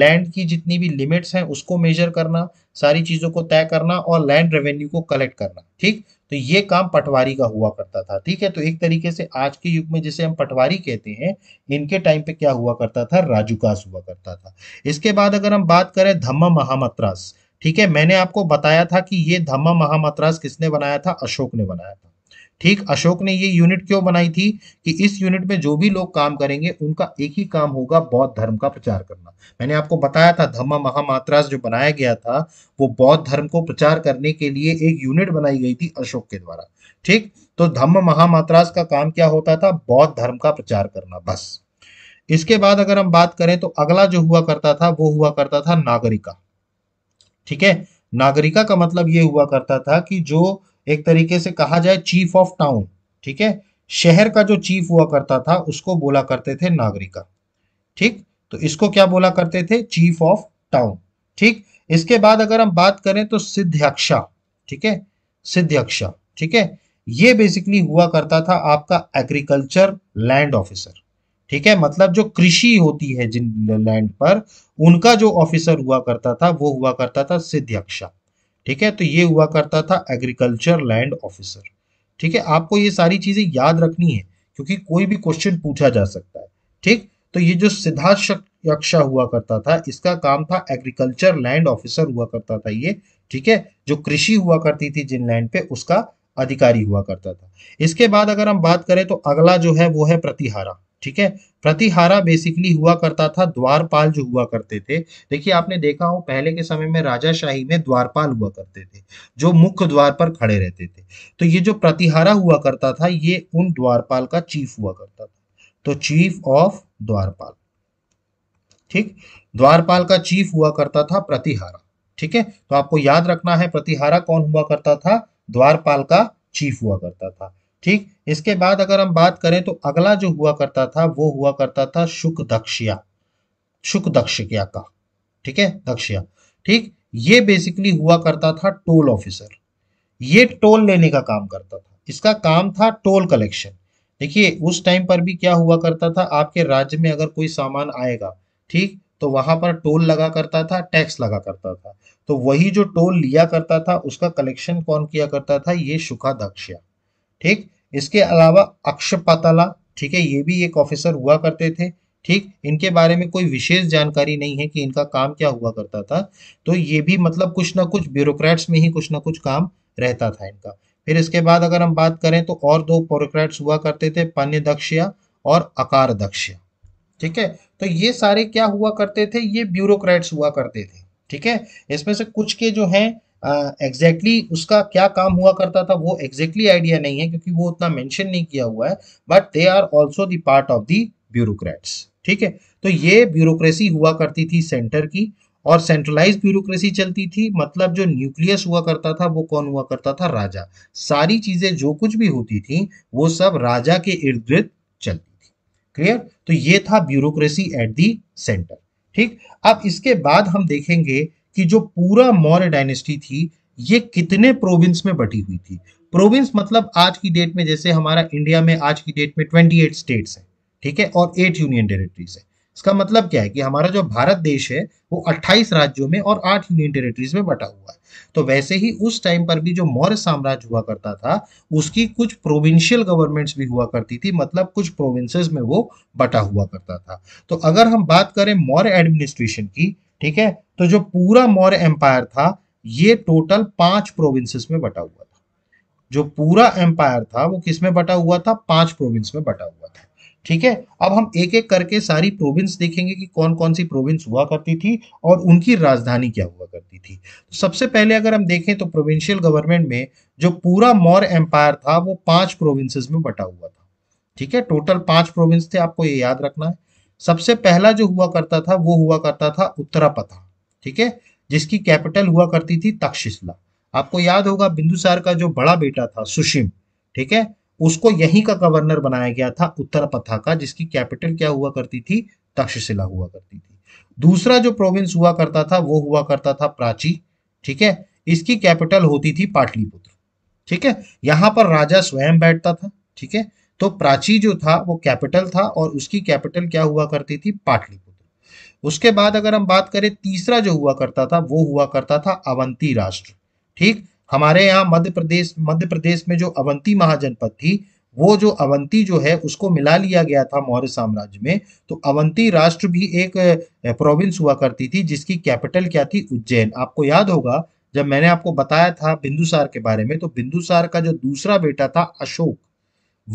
लैंड की जितनी भी लिमिट्स हैं उसको मेजर करना सारी चीज़ों को तय करना और लैंड रेवेन्यू को कलेक्ट करना ठीक तो ये काम पटवारी का हुआ करता था ठीक है तो एक तरीके से आज के युग में जिसे हम पटवारी कहते हैं इनके टाइम पे क्या हुआ करता था राजूकास हुआ करता था इसके बाद अगर हम बात करें धम्म महामद्रास ठीक है मैंने आपको बताया था कि ये धम्म महामद्रास किसने बनाया था अशोक ने बनाया था ठीक अशोक ने ये यूनिट क्यों बनाई थी कि इस यूनिट में जो भी लोग काम करेंगे उनका एक ही काम होगा बौद्ध धर्म का प्रचार करना मैंने आपको बताया था धम्मा महामात्रास जो बनाया गया था वो बौद्ध धर्म को प्रचार करने के लिए एक यूनिट बनाई गई थी अशोक के द्वारा ठीक तो धम्म महामात्रास का काम क्या होता था बौद्ध धर्म का प्रचार करना बस इसके बाद अगर हम बात करें तो अगला जो हुआ करता था वो हुआ करता था नागरिका ठीक है नागरिका का मतलब ये हुआ करता था कि जो एक तरीके से कहा जाए चीफ ऑफ टाउन ठीक है शहर का जो चीफ हुआ करता था उसको बोला करते थे नागरिका ठीक तो इसको क्या बोला करते थे चीफ ऑफ टाउन ठीक इसके बाद अगर हम बात करें तो सिद्ध्यक्षा ठीक है सिद्ध्यक्षा ठीक है ये बेसिकली हुआ करता था आपका एग्रीकल्चर लैंड ऑफिसर ठीक है मतलब जो कृषि होती है जिन लैंड पर उनका जो ऑफिसर हुआ करता था वो हुआ करता था सिद्ध्यक्षा ठीक है तो ये हुआ करता था एग्रीकल्चर लैंड ऑफिसर ठीक है आपको ये सारी चीजें याद रखनी है क्योंकि कोई भी क्वेश्चन पूछा जा सकता है ठीक तो ये जो सिद्धार्थ यक्षा हुआ करता था इसका काम था एग्रीकल्चर लैंड ऑफिसर हुआ करता था ये ठीक है जो कृषि हुआ करती थी जिन लैंड पे उसका अधिकारी हुआ करता था इसके बाद अगर हम बात करें तो अगला जो है वो है प्रतिहारा ठीक है प्रतिहारा बेसिकली हुआ करता था द्वारपाल जो हुआ करते थे देखिए आपने देखा हो पहले के समय में राजाशाही में द्वारपाल हुआ करते थे जो मुख्य द्वार पर खड़े रहते थे तो ये जो प्रतिहारा हुआ करता था ये उन द्वारपाल का चीफ हुआ करता था तो चीफ ऑफ द्वारपाल ठीक द्वारपाल का चीफ हुआ करता था प्रतिहारा ठीक है तो आपको याद रखना है प्रतिहारा कौन हुआ करता था द्वारपाल का चीफ हुआ करता था ठीक इसके बाद अगर हम बात करें तो अगला जो हुआ करता था वो हुआ करता था शुक दक्षिया शुक दक्षिया का ठीक है दक्षिया ठीक ये बेसिकली हुआ करता था टोल ऑफिसर ये टोल लेने का काम करता था इसका काम था टोल कलेक्शन देखिए उस टाइम पर भी क्या हुआ करता था आपके राज्य में अगर कोई सामान आएगा ठीक तो वहां पर टोल लगा करता था टैक्स लगा करता था तो वही जो टोल लिया करता था उसका कलेक्शन कौन किया करता था ये शुका दक्षिया ठीक इसके अलावा अक्ष पाताला ठीक है ये भी एक ऑफिसर हुआ करते थे ठीक इनके बारे में कोई विशेष जानकारी नहीं है कि इनका काम क्या हुआ करता था तो ये भी मतलब कुछ ना कुछ ब्यूरोक्रेट्स में ही कुछ ना कुछ काम रहता था इनका फिर इसके बाद अगर हम बात करें तो और दो ब्यूरोक्रेट्स हुआ करते थे पन्य दक्षिया और अकार दक्षिया ठीक है तो ये सारे क्या हुआ करते थे ये ब्यूरोक्रेट्स हुआ करते थे ठीक है इसमें से कुछ के जो हैं एग्जैक्टली exactly उसका क्या काम हुआ करता था वो एग्जैक्टली exactly आइडिया नहीं है क्योंकि वो उतना मेंशन नहीं किया हुआ है but they are also part of the bureaucrats ठीक है तो ये ब्यूरोक्रेसी हुआ करती थी सेंटर की और सेंट्रलाइज ब्यूरोक्रेसी चलती थी मतलब जो न्यूक्लियस हुआ करता था वो कौन हुआ करता था राजा सारी चीजें जो कुछ भी होती थी वो सब राजा के इर्द गिर्द चलती थी क्लियर तो ये था ब्यूरोक्रेसी एट दी सेंटर ठीक अब इसके बाद हम देखेंगे कि जो पूरा मौर्य डायनेस्टी थी ये कितने प्रोविंस में बटी हुई थी प्रोविंस मतलब आज की डेट में जैसे हमारा इंडिया में आज की डेट में 28 स्टेट्स हैं ठीक है और एट यूनियन टेरिटरीज है इसका मतलब क्या है कि हमारा जो भारत देश है वो 28 राज्यों में और आठ यूनियन टेरिटरीज में बटा हुआ है तो वैसे ही उस टाइम पर भी जो मौर्य साम्राज्य हुआ करता था उसकी कुछ प्रोविंशियल गवर्नमेंट्स भी हुआ करती थी मतलब कुछ प्रोविंसेस में वो बटा हुआ करता था तो अगर हम बात करें मौर्य एडमिनिस्ट्रेशन की ठीक है तो जो पूरा मौर्य एम्पायर था ये टोटल पांच प्रोविंसेस में बटा हुआ था जो पूरा एम्पायर था वो किस में बटा हुआ था पांच प्रोविंस में बटा हुआ था ठीक है अब हम एक एक करके सारी प्रोविंस देखेंगे कि कौन कौन सी प्रोविंस हुआ करती थी और उनकी राजधानी क्या हुआ करती थी तो सबसे पहले अगर हम देखें तो प्रोविंशियल गवर्नमेंट में जो पूरा मौर्य एम्पायर था वो पांच प्रोविंसेस में बटा हुआ था ठीक है टोटल पांच प्रोविंस थे आपको ये याद रखना है सबसे पहला जो हुआ करता था वो हुआ करता था उत्तरापथा ठीक है जिसकी कैपिटल हुआ करती थी तक्षशिला आपको याद होगा बिंदुसार का जो बड़ा बेटा था सुशिम ठीक है उसको यहीं का गवर्नर बनाया गया था उत्तर पथा का जिसकी कैपिटल क्या हुआ करती थी तक्षशिला हुआ करती थी दूसरा जो प्रोविंस हुआ करता था वो हुआ करता था प्राची ठीक है इसकी कैपिटल होती थी पाटलिपुत्र ठीक है यहां पर राजा स्वयं बैठता था ठीक है तो प्राची जो था वो कैपिटल था और उसकी कैपिटल क्या हुआ करती थी पाटलिपुत्र उसके बाद अगर हम बात करें तीसरा जो हुआ करता था वो हुआ करता था अवंती राष्ट्र ठीक हमारे यहाँ मध्य प्रदेश मध्य प्रदेश में जो अवंती महाजनपद थी वो जो अवंती जो है उसको मिला लिया गया था मौर्य साम्राज्य में तो अवंती राष्ट्र भी एक प्रोविंस हुआ करती थी जिसकी कैपिटल क्या थी उज्जैन आपको याद होगा जब मैंने आपको बताया था बिंदुसार के बारे में तो बिंदुसार का जो दूसरा बेटा था अशोक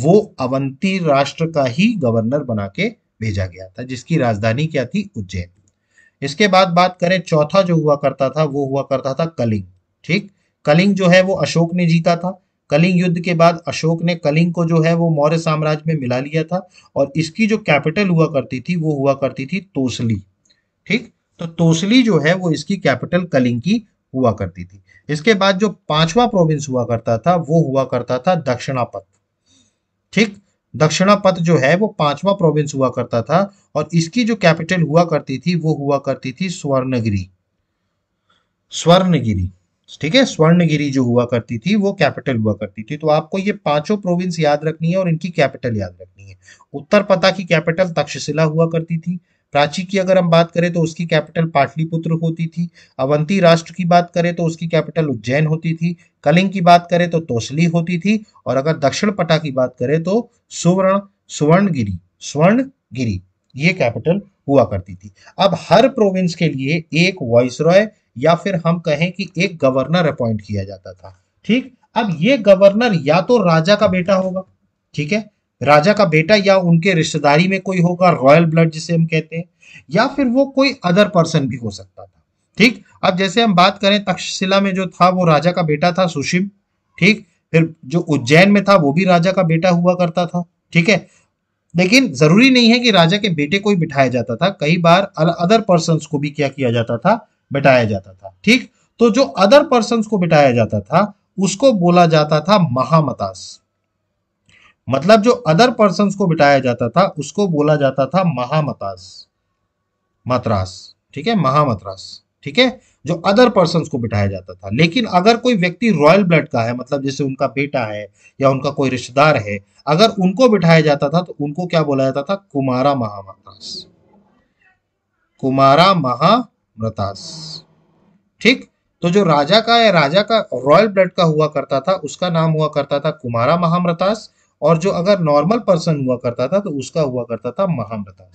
वो अवंती राष्ट्र का ही गवर्नर बना के भेजा गया था जिसकी राजधानी क्या थी उज्जैन इसके बाद बात करें चौथा जो हुआ करता था वो हुआ करता था कलिंग ठीक कलिंग जो है वो अशोक ने जीता था कलिंग युद्ध के बाद अशोक ने कलिंग को जो है वो मौर्य साम्राज्य में मिला लिया था और इसकी जो कैपिटल हुआ करती थी वो हुआ करती थी तोसली ठीक तो तोसली जो है वो इसकी कैपिटल कलिंग की हुआ करती थी इसके बाद जो पांचवा प्रोविंस हुआ करता था वो हुआ करता था दक्षिणापथ ठीक दक्षिणापथ जो है वो पांचवा प्रोविंस हुआ करता था और इसकी जो कैपिटल हुआ करती थी वो हुआ करती थी स्वर्णगिरी स्वर्णगिरी ठीक है स्वर्णगिरी जो हुआ करती थी वो कैपिटल हुआ करती थी तो आपको ये पांचों प्रोविंस याद रखनी है और इनकी कैपिटल याद रखनी है उत्तर पता की कैपिटल तक्षशिला हुआ करती थी प्राची की अगर हम बात करें तो उसकी कैपिटल पाटलिपुत्र होती थी अवंती राष्ट्र की बात करें तो उसकी कैपिटल उज्जैन होती थी कलिंग की बात करें तो तोसली होती थी और अगर दक्षिण पटा की बात करें तो सुवर्ण सुवर्णगिरी स्वर्णगिरी ये कैपिटल हुआ करती थी अब हर प्रोविंस के लिए एक वॉइस रॉय या फिर हम कहें कि एक गवर्नर अपॉइंट किया जाता था ठीक अब ये गवर्नर या तो राजा का बेटा होगा ठीक है राजा का बेटा या उनके रिश्तेदारी में कोई होगा रॉयल ब्लड जिसे हम कहते हैं या फिर वो कोई अदर पर्सन भी हो सकता था ठीक अब जैसे हम बात करें तक्षशिला में जो था वो राजा का बेटा था सुशिम ठीक फिर जो उज्जैन में था वो भी राजा का बेटा हुआ करता था ठीक है लेकिन जरूरी नहीं है कि राजा के बेटे को ही बिठाया जाता था कई बार अदर पर्सन को भी क्या किया जाता था बिठाया जाता था ठीक तो जो अदर पर्सन को बिठाया जाता था उसको बोला जाता था महामतास मतलब जो अदर पर्सन को बिठाया जाता था उसको बोला जाता था महामतास मतरास ठीक है महामतरास ठीक है जो अदर पर्सन को बिठाया जाता था लेकिन अगर कोई व्यक्ति रॉयल ब्लड का है मतलब जैसे उनका बेटा है या उनका कोई रिश्तेदार है अगर उनको बिठाया जाता था तो उनको क्या बोला जाता था कुमारा महामतास कुमारा महामतास ठीक तो जो राजा का या राजा का रॉयल ब्लड का हुआ करता था उसका नाम हुआ करता था कुमारा महामृतास और जो अगर नॉर्मल पर्सन हुआ करता था तो उसका हुआ करता था महामृता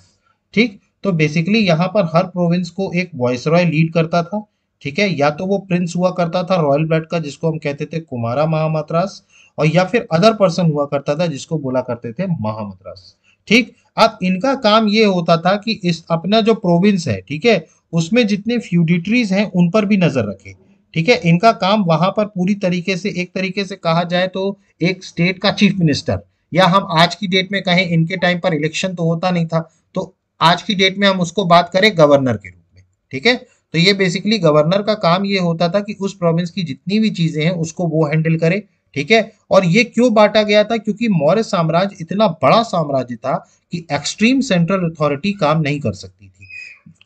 ठीक तो बेसिकली यहाँ पर हर प्रोविंस को एक वॉइस रॉय लीड करता था ठीक है या तो वो प्रिंस हुआ करता था रॉयल ब्लड का जिसको हम कहते थे कुमारा महामद्रास और या फिर अदर पर्सन हुआ करता था जिसको बोला करते थे महामद्रास ठीक अब इनका काम ये होता था कि इस अपना जो प्रोविंस है ठीक है उसमें जितने फ्यूडिटरीज हैं उन पर भी नजर रखें ठीक है इनका काम वहां पर पूरी तरीके से एक तरीके से कहा जाए तो एक स्टेट का चीफ मिनिस्टर या हम आज की डेट में कहें इनके टाइम पर इलेक्शन तो होता नहीं था तो आज की डेट में हम उसको बात करें गवर्नर के रूप में ठीक है तो ये बेसिकली गवर्नर का काम ये होता था कि उस प्रोविंस की जितनी भी चीजें हैं उसको वो हैंडल करे ठीक है और ये क्यों बांटा गया था क्योंकि मौर्य साम्राज्य इतना बड़ा साम्राज्य था कि एक्सट्रीम सेंट्रल अथॉरिटी काम नहीं कर सकती थी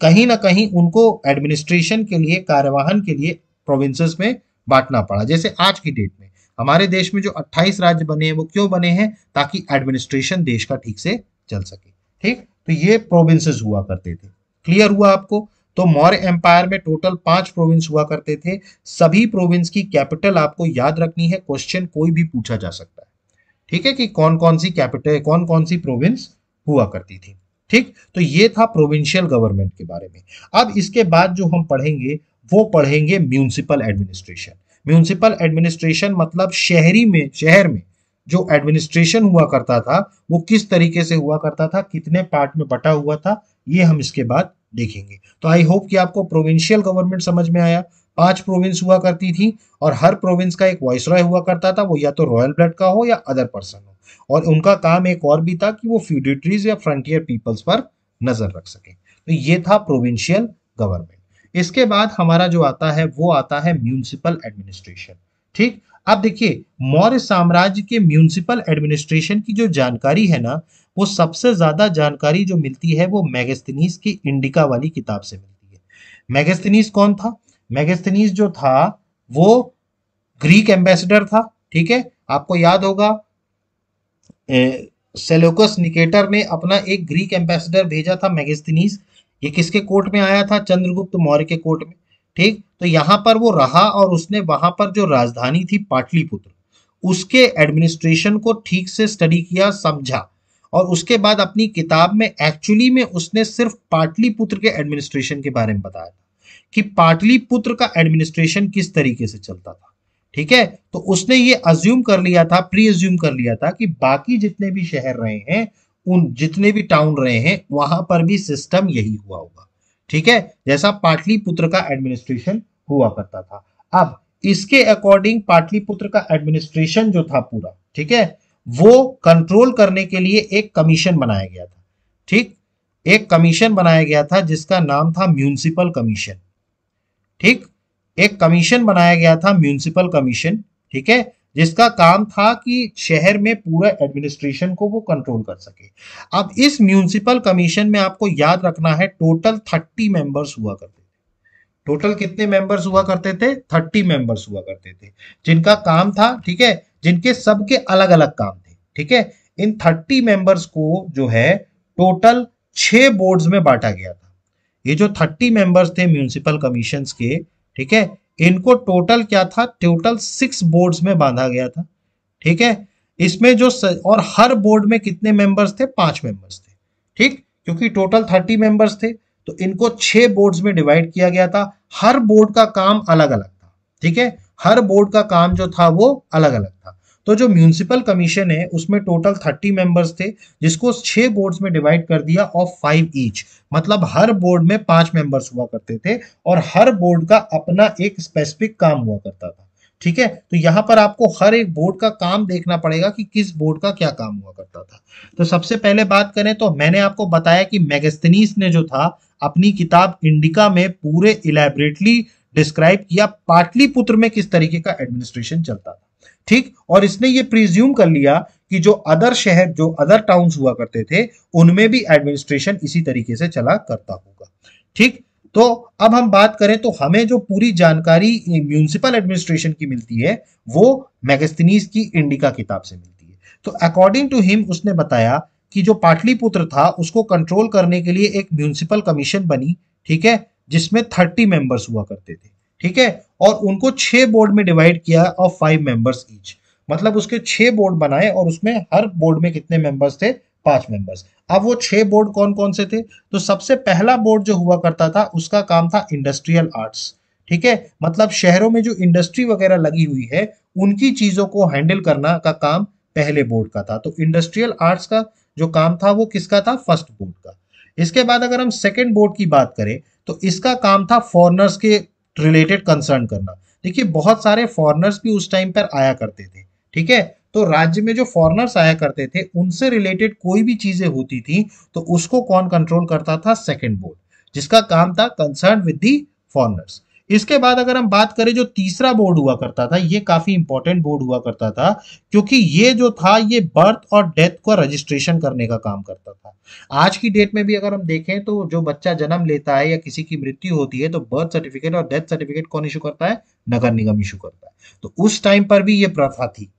कहीं ना कहीं उनको एडमिनिस्ट्रेशन के लिए कार्यवाहन के लिए प्रोविंसेस में बांटना पड़ा जैसे आज की डेट में हमारे देश में जो 28 राज्य बने हैं वो क्यों बने हैं ताकि एडमिनिस्ट्रेशन देश का ठीक से चल सके ठीक तो ये प्रोविंसेस हुआ करते थे क्लियर हुआ आपको तो मौर्य एम्पायर में टोटल पांच प्रोविंस हुआ करते थे सभी प्रोविंस की कैपिटल आपको याद रखनी है क्वेश्चन कोई भी पूछा जा सकता है ठीक है कि कौन कौन सी कैपिटल कौन कौन सी प्रोविंस हुआ करती थी ठीक तो ये था प्रोविंशियल गवर्नमेंट के बारे में अब इसके बाद जो हम पढ़ेंगे वो पढ़ेंगे म्यूनसिपल एडमिनिस्ट्रेशन म्यूनसिपल एडमिनिस्ट्रेशन मतलब शहरी में शहर में जो एडमिनिस्ट्रेशन हुआ करता था वो किस तरीके से हुआ करता था कितने पार्ट में बटा हुआ था ये हम इसके बाद देखेंगे तो आई होप कि आपको प्रोविंशियल गवर्नमेंट समझ में आया पांच प्रोविंस हुआ करती थी और हर प्रोविंस का एक वॉइस रॉय हुआ करता था वो या तो रॉयल ब्लड का हो या अदर पर्सन हो और उनका काम एक और भी था कि वो फ्यूडिटरीज या फ्रंटियर पीपल्स पर नजर रख सके तो ये था प्रोविंशियल गवर्नमेंट इसके बाद हमारा जो आता है वो आता है म्यूनिसिपल एडमिनिस्ट्रेशन ठीक अब देखिए मौर्य साम्राज्य के म्यूनिसिपल एडमिनिस्ट्रेशन की जो जानकारी है ना वो सबसे ज्यादा जानकारी जो मिलती है वो मैगस्तनीस की इंडिका वाली किताब से मिलती है मैगस्तनीस कौन था मैगस्तनीस जो था वो ग्रीक एम्बेसडर था ठीक है आपको याद होगा सेलोकस निकेटर ने अपना एक ग्रीक एम्बेसडर भेजा था मैगस्तनीस ये किसके कोर्ट में आया था चंद्रगुप्त मौर्य के कोर्ट में ठीक तो यहाँ पर वो रहा और उसने वहां पर जो राजधानी थी पाटलिपुत्र उसके एडमिनिस्ट्रेशन को ठीक से स्टडी किया समझा और उसके बाद अपनी किताब में एक्चुअली में उसने सिर्फ पाटलिपुत्र के एडमिनिस्ट्रेशन के बारे में बताया था कि पाटलिपुत्र का एडमिनिस्ट्रेशन किस तरीके से चलता था ठीक है तो उसने ये अज्यूम कर लिया था प्री एज्यूम कर लिया था कि बाकी जितने भी शहर रहे हैं उन जितने भी टाउन रहे हैं वहां पर भी सिस्टम यही हुआ होगा ठीक है जैसा पाटलिपुत्र का एडमिनिस्ट्रेशन हुआ करता था अब इसके अकॉर्डिंग पाटलिपुत्र का एडमिनिस्ट्रेशन जो था पूरा ठीक है वो कंट्रोल करने के लिए एक कमीशन बनाया गया था ठीक एक कमीशन बनाया गया था जिसका नाम था म्यूनिसिपल कमीशन ठीक एक कमीशन बनाया गया था म्यूनिसिपल कमीशन ठीक है जिसका काम था कि शहर में पूरा एडमिनिस्ट्रेशन को वो कंट्रोल कर सके अब इस म्यूनिसिपल कमीशन में आपको याद रखना है टोटल थर्टी मेंबर्स हुआ करते थे टोटल कितने मेंबर्स हुआ करते थे थर्टी मेंबर्स हुआ करते थे जिनका काम था ठीक है जिनके सबके अलग अलग काम थे ठीक है इन थर्टी मेंबर्स को जो है टोटल छह बोर्ड्स में बांटा गया था ये जो थर्टी मेंबर्स थे म्यूनिसिपल कमीशन के ठीक है इनको टोटल क्या था टोटल सिक्स बोर्ड्स में बांधा गया था ठीक है इसमें जो स... और हर बोर्ड में कितने मेंबर्स थे पांच मेंबर्स थे ठीक क्योंकि टोटल थर्टी मेंबर्स थे तो इनको छह बोर्ड्स में डिवाइड किया गया था हर बोर्ड का काम अलग अलग था ठीक है हर बोर्ड का काम जो था वो अलग अलग था तो जो म्यूनिसिपल कमीशन है उसमें टोटल थर्टी मेंबर्स थे जिसको छह बोर्ड्स में डिवाइड कर दिया ऑफ फाइव ईच मतलब हर बोर्ड में पांच मेंबर्स हुआ करते थे और हर बोर्ड का अपना एक स्पेसिफिक काम हुआ करता था ठीक है तो यहाँ पर आपको हर एक बोर्ड का काम देखना पड़ेगा कि किस बोर्ड का क्या काम हुआ करता था तो सबसे पहले बात करें तो मैंने आपको बताया कि मैगस्तनीस ने जो था अपनी किताब इंडिका में पूरे इलेबरेटली डिस्क्राइब किया पाटलिपुत्र में किस तरीके का एडमिनिस्ट्रेशन चलता था ठीक और इसने ये प्रिज्यूम कर लिया कि जो अदर शहर जो अदर टाउन्स हुआ करते थे उनमें भी एडमिनिस्ट्रेशन इसी तरीके से चला करता होगा ठीक तो अब हम बात करें तो हमें जो पूरी जानकारी म्यूनिसिपल एडमिनिस्ट्रेशन की मिलती है वो मैगस्तनीज की इंडिका किताब से मिलती है तो अकॉर्डिंग टू हिम उसने बताया कि जो पाटलिपुत्र था उसको कंट्रोल करने के लिए एक म्यूनिसिपल कमीशन बनी ठीक है जिसमें थर्टी मेंबर्स हुआ करते थे ठीक है और उनको छह बोर्ड में डिवाइड किया और फाइव मेंबर्स ईच मतलब उसके छह बोर्ड बनाए और उसमें हर बोर्ड में कितने मेंबर्स थे पांच मेंबर्स अब वो छह बोर्ड कौन कौन से थे तो सबसे पहला बोर्ड जो हुआ करता था उसका काम था इंडस्ट्रियल आर्ट्स ठीक है मतलब शहरों में जो इंडस्ट्री वगैरह लगी हुई है उनकी चीजों को हैंडल करना का काम पहले बोर्ड का था तो इंडस्ट्रियल आर्ट्स का जो काम था वो किसका था फर्स्ट बोर्ड का इसके बाद अगर हम सेकेंड बोर्ड की बात करें तो इसका काम था फॉरनर्स के रिलेटेड कंसर्न करना देखिए बहुत सारे फॉरनर्स भी उस टाइम पर आया करते थे ठीक है तो राज्य में जो फॉरनर्स आया करते थे उनसे रिलेटेड कोई भी चीजें होती थी तो उसको कौन कंट्रोल करता था सेकेंड बोर्ड जिसका काम था कंसर्न विद दी फॉरनर्स इसके बाद अगर हम बात करें जो तीसरा बोर्ड हुआ करता था ये काफी इंपॉर्टेंट बोर्ड हुआ करता था क्योंकि ये जो था ये बर्थ और डेथ का रजिस्ट्रेशन करने का काम करता था आज की डेट में भी अगर हम देखें तो जो बच्चा जन्म लेता है या किसी की मृत्यु होती है तो बर्थ सर्टिफिकेट और डेथ सर्टिफिकेट कौन इशू करता है नगर निगम इशू करता है तो उस टाइम पर भी ये प्रथा थी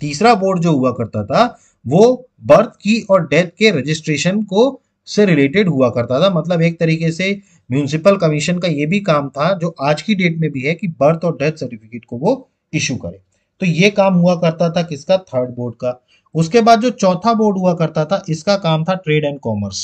तीसरा बोर्ड जो हुआ करता था वो बर्थ की और डेथ के रजिस्ट्रेशन को से रिलेटेड हुआ करता था मतलब एक तरीके से म्यूनिसिपल कमीशन का ये भी काम था जो आज की डेट में भी है कि बर्थ और डेथ सर्टिफिकेट को वो इशू करे तो ये काम हुआ करता था किसका थर्ड बोर्ड का उसके बाद जो चौथा बोर्ड हुआ करता था इसका काम था ट्रेड एंड कॉमर्स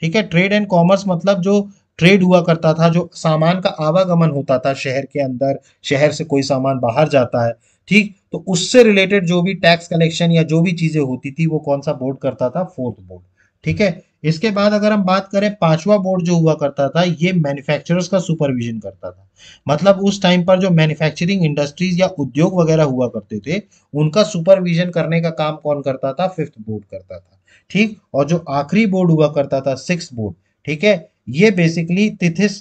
ठीक है ट्रेड एंड कॉमर्स मतलब जो ट्रेड हुआ करता था जो सामान का आवागमन होता था शहर के अंदर शहर से कोई सामान बाहर जाता है ठीक तो उससे रिलेटेड जो भी टैक्स कलेक्शन या जो भी चीजें होती थी वो कौन सा बोर्ड करता था फोर्थ बोर्ड ठीक है इसके बाद अगर हम बात करें पांचवा बोर्ड जो हुआ करता था ये मैन्युफैक्चरर्स का सुपरविजन करता था मतलब उस टाइम पर जो मैन्युफैक्चरिंग इंडस्ट्रीज या उद्योग वगैरह हुआ करते थे उनका सुपरविजन करने का काम कौन करता था फिफ्थ बोर्ड करता था ठीक और जो आखिरी बोर्ड हुआ करता था सिक्स बोर्ड ठीक है ये बेसिकली तिथिस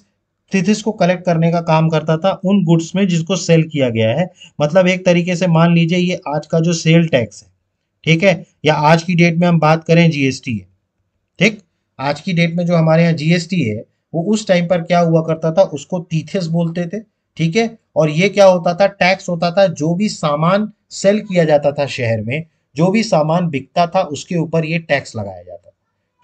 तिथिस को कलेक्ट करने का काम करता था उन गुड्स में जिसको सेल किया गया है मतलब एक तरीके से मान लीजिए ये आज का जो सेल टैक्स है ठीक है या आज की डेट में हम बात करें जीएसटी है ठीक आज की डेट में जो हमारे यहाँ जीएसटी है वो उस टाइम पर क्या हुआ करता था उसको तीथेस बोलते थे ठीक है और ये क्या होता था टैक्स होता था जो भी सामान सेल किया जाता था शहर में जो भी सामान बिकता था उसके ऊपर ये टैक्स लगाया जाता था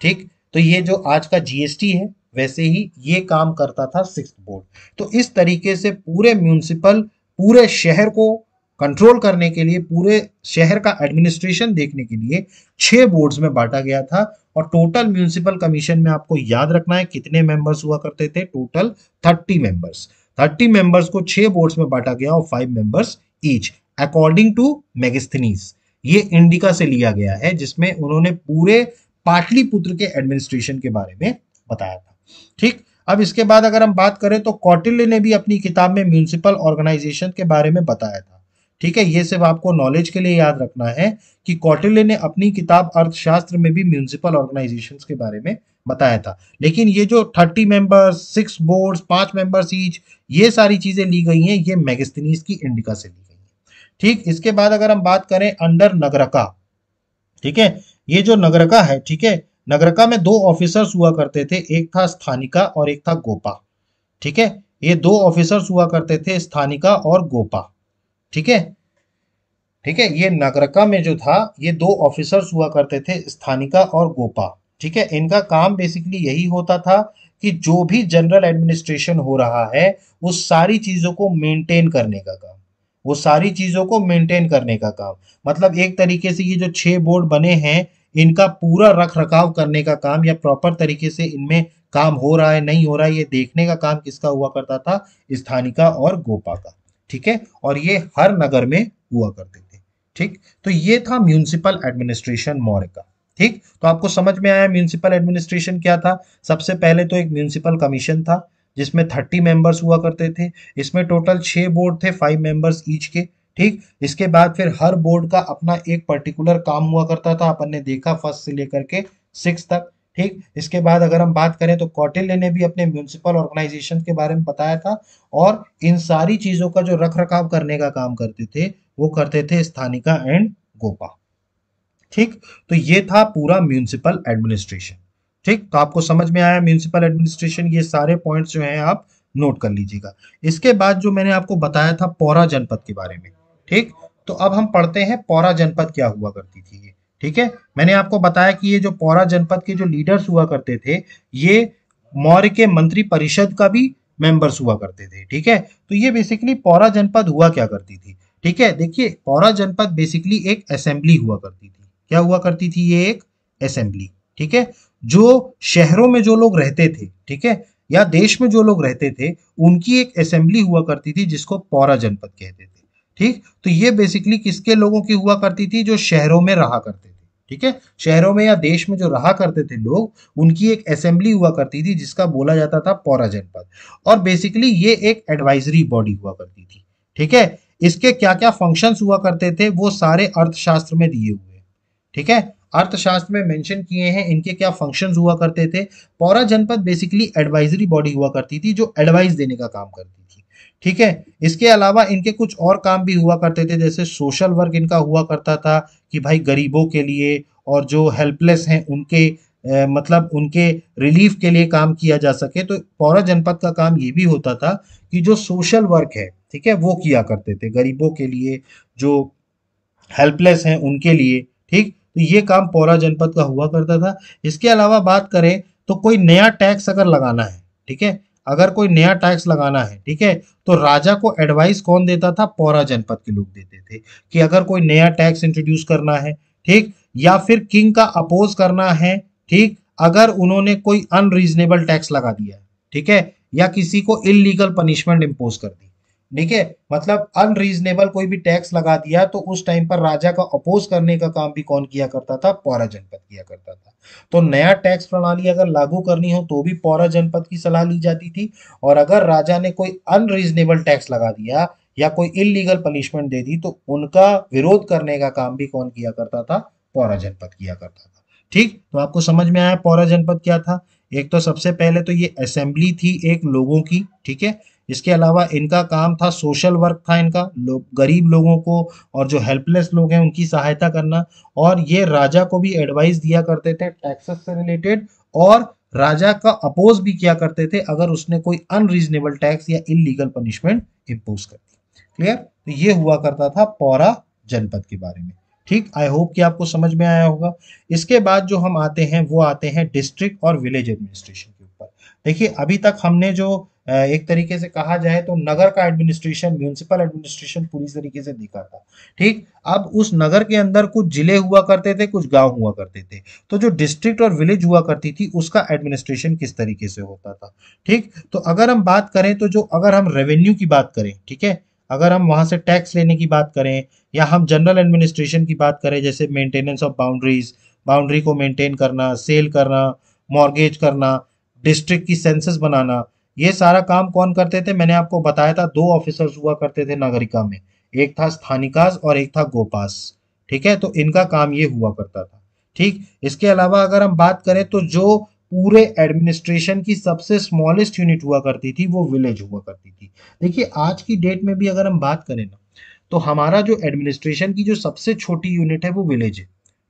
ठीक तो ये जो आज का जीएसटी है वैसे ही ये काम करता था सिक्स बोर्ड तो इस तरीके से पूरे म्यूनिसिपल पूरे शहर को कंट्रोल करने के लिए पूरे शहर का एडमिनिस्ट्रेशन देखने के लिए छह बोर्ड्स में बांटा गया था और टोटल म्यूनिसिपल कमीशन में आपको याद रखना है कितने मेंबर्स हुआ करते थे total thirty members thirty members को छह बोर्ड्स में बांटा गया और five members each according to Megasthenes ये इंडिका से लिया गया है जिसमें उन्होंने पूरे पाटलिपुत्र के एडमिनिस्ट्रेशन के बारे में बताया था ठीक अब इसके बाद अगर हम बात करें तो कौटिल्य ने भी अपनी किताब में म्यूनिसिपल ऑर्गेनाइजेशन के बारे में बताया था ठीक है ये सिर्फ आपको नॉलेज के लिए याद रखना है कि कौटिल्य ने अपनी किताब अर्थशास्त्र में भी म्यूनिसिपल ऑर्गेनाइजेशन के बारे में बताया था लेकिन ये जो थर्टी मेंबर्स सिक्स बोर्ड्स पांच मेंबर्स ईच ये सारी चीजें ली गई हैं ये मैगस्तनीस की इंडिका से ली गई है ठीक इसके बाद अगर हम बात करें अंडर नगरका ठीक है ये जो नगरका है ठीक है नगरका में दो ऑफिसर्स हुआ करते थे एक था स्थानिका और एक था गोपा ठीक है ये दो ऑफिसर्स हुआ करते थे स्थानिका और गोपा ठीक है ठीक है ये नगरका में जो था ये दो ऑफिसर्स हुआ करते थे स्थानिका और गोपा ठीक है इनका काम बेसिकली यही होता था कि जो भी जनरल एडमिनिस्ट्रेशन हो रहा है उस सारी चीज़ों को मेंटेन करने का काम वो सारी चीज़ों को मेंटेन करने का काम मतलब एक तरीके से ये जो छह बोर्ड बने हैं इनका पूरा रख रखाव करने का काम या प्रॉपर तरीके से इनमें काम हो रहा है नहीं हो रहा है ये देखने का काम किसका हुआ करता था स्थानिका और गोपा का ठीक है और ये हर नगर में हुआ करते थे ठीक तो ये था म्यूनिसिपल एडमिनिस्ट्रेशन मौर्य का ठीक तो आपको समझ में आया म्यूनिसिपल एडमिनिस्ट्रेशन क्या था सबसे पहले तो एक म्यूनिसिपल कमीशन था जिसमें थर्टी मेंबर्स हुआ करते थे इसमें टोटल छह बोर्ड थे फाइव मेंबर्स ईच के ठीक इसके बाद फिर हर बोर्ड का अपना एक पर्टिकुलर काम हुआ करता था अपन ने देखा फर्स्ट से लेकर के सिक्स तक ठीक इसके बाद अगर हम बात करें तो कौटिल्य ने भी अपने म्यूनिसिपल ऑर्गेनाइजेशन के बारे में बताया था और इन सारी चीज़ों का जो रख रखाव करने का काम करते थे वो करते थे स्थानिका एंड गोपा ठीक तो ये था पूरा म्यूनिसिपल एडमिनिस्ट्रेशन ठीक तो आपको समझ में आया म्यूनिसिपल एडमिनिस्ट्रेशन ये सारे पॉइंट जो है आप नोट कर लीजिएगा इसके बाद जो मैंने आपको बताया था पौरा जनपद के बारे में ठीक तो अब हम पढ़ते हैं पौरा जनपद क्या हुआ करती थी ये ठीक है मैंने आपको बताया कि ये जो पौरा जनपद के जो लीडर्स हुआ करते थे ये मौर्य के मंत्री परिषद का भी मेंबर्स हुआ करते थे ठीक है तो ये बेसिकली पौरा जनपद हुआ क्या करती थी ठीक है देखिए पौरा जनपद बेसिकली एक असेंबली हुआ करती थी क्या हुआ करती थी ये एक असेंबली ठीक है जो शहरों में जो लोग रहते थे ठीक है या देश में जो लोग रहते थे उनकी एक असेंबली हुआ करती थी जिसको पौरा जनपद कहते थे ठीक तो ये बेसिकली किसके लोगों की हुआ करती थी जो शहरों में रहा करते ठीक है शहरों में या देश में जो रहा करते थे लोग उनकी एक असेंबली हुआ करती थी जिसका बोला जाता था पौरा जनपद और बेसिकली ये एक एडवाइजरी बॉडी हुआ करती थी ठीक है इसके क्या क्या फंक्शंस हुआ करते थे वो सारे अर्थशास्त्र में दिए हुए ठीक है अर्थशास्त्र में मेंशन किए हैं इनके क्या फंक्शंस हुआ करते थे पौरा जनपद बेसिकली एडवाइजरी बॉडी हुआ करती थी जो एडवाइस देने का काम करती थी ठीक है इसके अलावा इनके कुछ और काम भी हुआ करते थे जैसे सोशल वर्क इनका हुआ करता था कि भाई गरीबों के लिए और जो हेल्पलेस हैं उनके ए, मतलब उनके रिलीफ के लिए काम किया जा सके तो पौरा जनपद का काम ये भी होता था कि जो सोशल वर्क है ठीक है वो किया करते थे गरीबों के लिए जो हेल्पलेस हैं उनके लिए ठीक तो ये काम पौरा जनपद का हुआ करता था इसके अलावा बात करें तो कोई नया टैक्स अगर लगाना है ठीक है अगर कोई नया टैक्स लगाना है ठीक है तो राजा को एडवाइस कौन देता था पौरा जनपद के लोग देते थे कि अगर कोई नया टैक्स इंट्रोड्यूस करना है ठीक या फिर किंग का अपोज करना है ठीक अगर उन्होंने कोई अनरीजनेबल टैक्स लगा दिया ठीक है या किसी को इलीगल पनिशमेंट इम्पोज कर दी ठीक है मतलब अनरीजनेबल कोई भी टैक्स लगा दिया तो उस टाइम पर राजा का अपोज करने का काम भी कौन किया करता था पौरा जनपद किया करता था तो नया टैक्स प्रणाली अगर लागू करनी हो तो भी पौरा जनपद की सलाह ली जाती थी और अगर राजा ने कोई अनरीजनेबल टैक्स लगा दिया या कोई इलीगल पनिशमेंट दे दी तो उनका विरोध करने का काम भी कौन किया करता था पौरा जनपद किया करता था ठीक तो आपको समझ में आया पौरा जनपद क्या था एक तो सबसे पहले तो ये असेंबली थी एक लोगों की ठीक है इसके अलावा इनका काम था सोशल वर्क था इनका लो, गरीब लोगों को और जो हेल्पलेस लोग हैं उनकी सहायता करना और ये राजा को भी एडवाइस दिया करते थे टैक्सेस से रिलेटेड और राजा का अपोज भी किया करते थे अगर उसने कोई अनरीजनेबल टैक्स या इलीगल पनिशमेंट इम्पोज कर दी क्लियर तो ये हुआ करता था पौरा जनपद के बारे में ठीक आई होप कि आपको समझ में आया होगा इसके बाद जो हम आते हैं वो आते हैं डिस्ट्रिक्ट और विलेज एडमिनिस्ट्रेशन के ऊपर देखिए अभी तक हमने जो एक तरीके से कहा जाए तो नगर का एडमिनिस्ट्रेशन म्यूनिसिपल एडमिनिस्ट्रेशन पूरी तरीके से दिखा था ठीक अब उस नगर के अंदर कुछ जिले हुआ करते थे कुछ गांव हुआ करते थे तो जो डिस्ट्रिक्ट और विलेज हुआ करती थी उसका एडमिनिस्ट्रेशन किस तरीके से होता था ठीक तो अगर हम बात करें तो जो अगर हम रेवेन्यू की बात करें ठीक है अगर हम वहाँ से टैक्स लेने की बात करें या हम जनरल एडमिनिस्ट्रेशन की बात करें जैसे मेंटेनेंस ऑफ बाउंड्रीज बाउंड्री को मेंटेन करना सेल करना मॉर्गेज करना डिस्ट्रिक्ट की सेंसस बनाना ये सारा काम कौन करते थे मैंने आपको बताया था दो ऑफिसर्स हुआ करते थे नागरिका में एक था स्थानिकास और एक था गोपास ठीक है तो इनका काम ये हुआ करता था ठीक इसके अलावा अगर हम बात करें तो जो पूरे एडमिनिस्ट्रेशन की सबसे स्मॉलेस्ट यूनिट हुआ करती थी वो विलेज हुआ करती थी देखिए आज की डेट में भी अगर हम बात करें ना तो हमारा जो एडमिनिस्ट्रेशन की जो सबसे छोटी यूनिट है वो विलेज है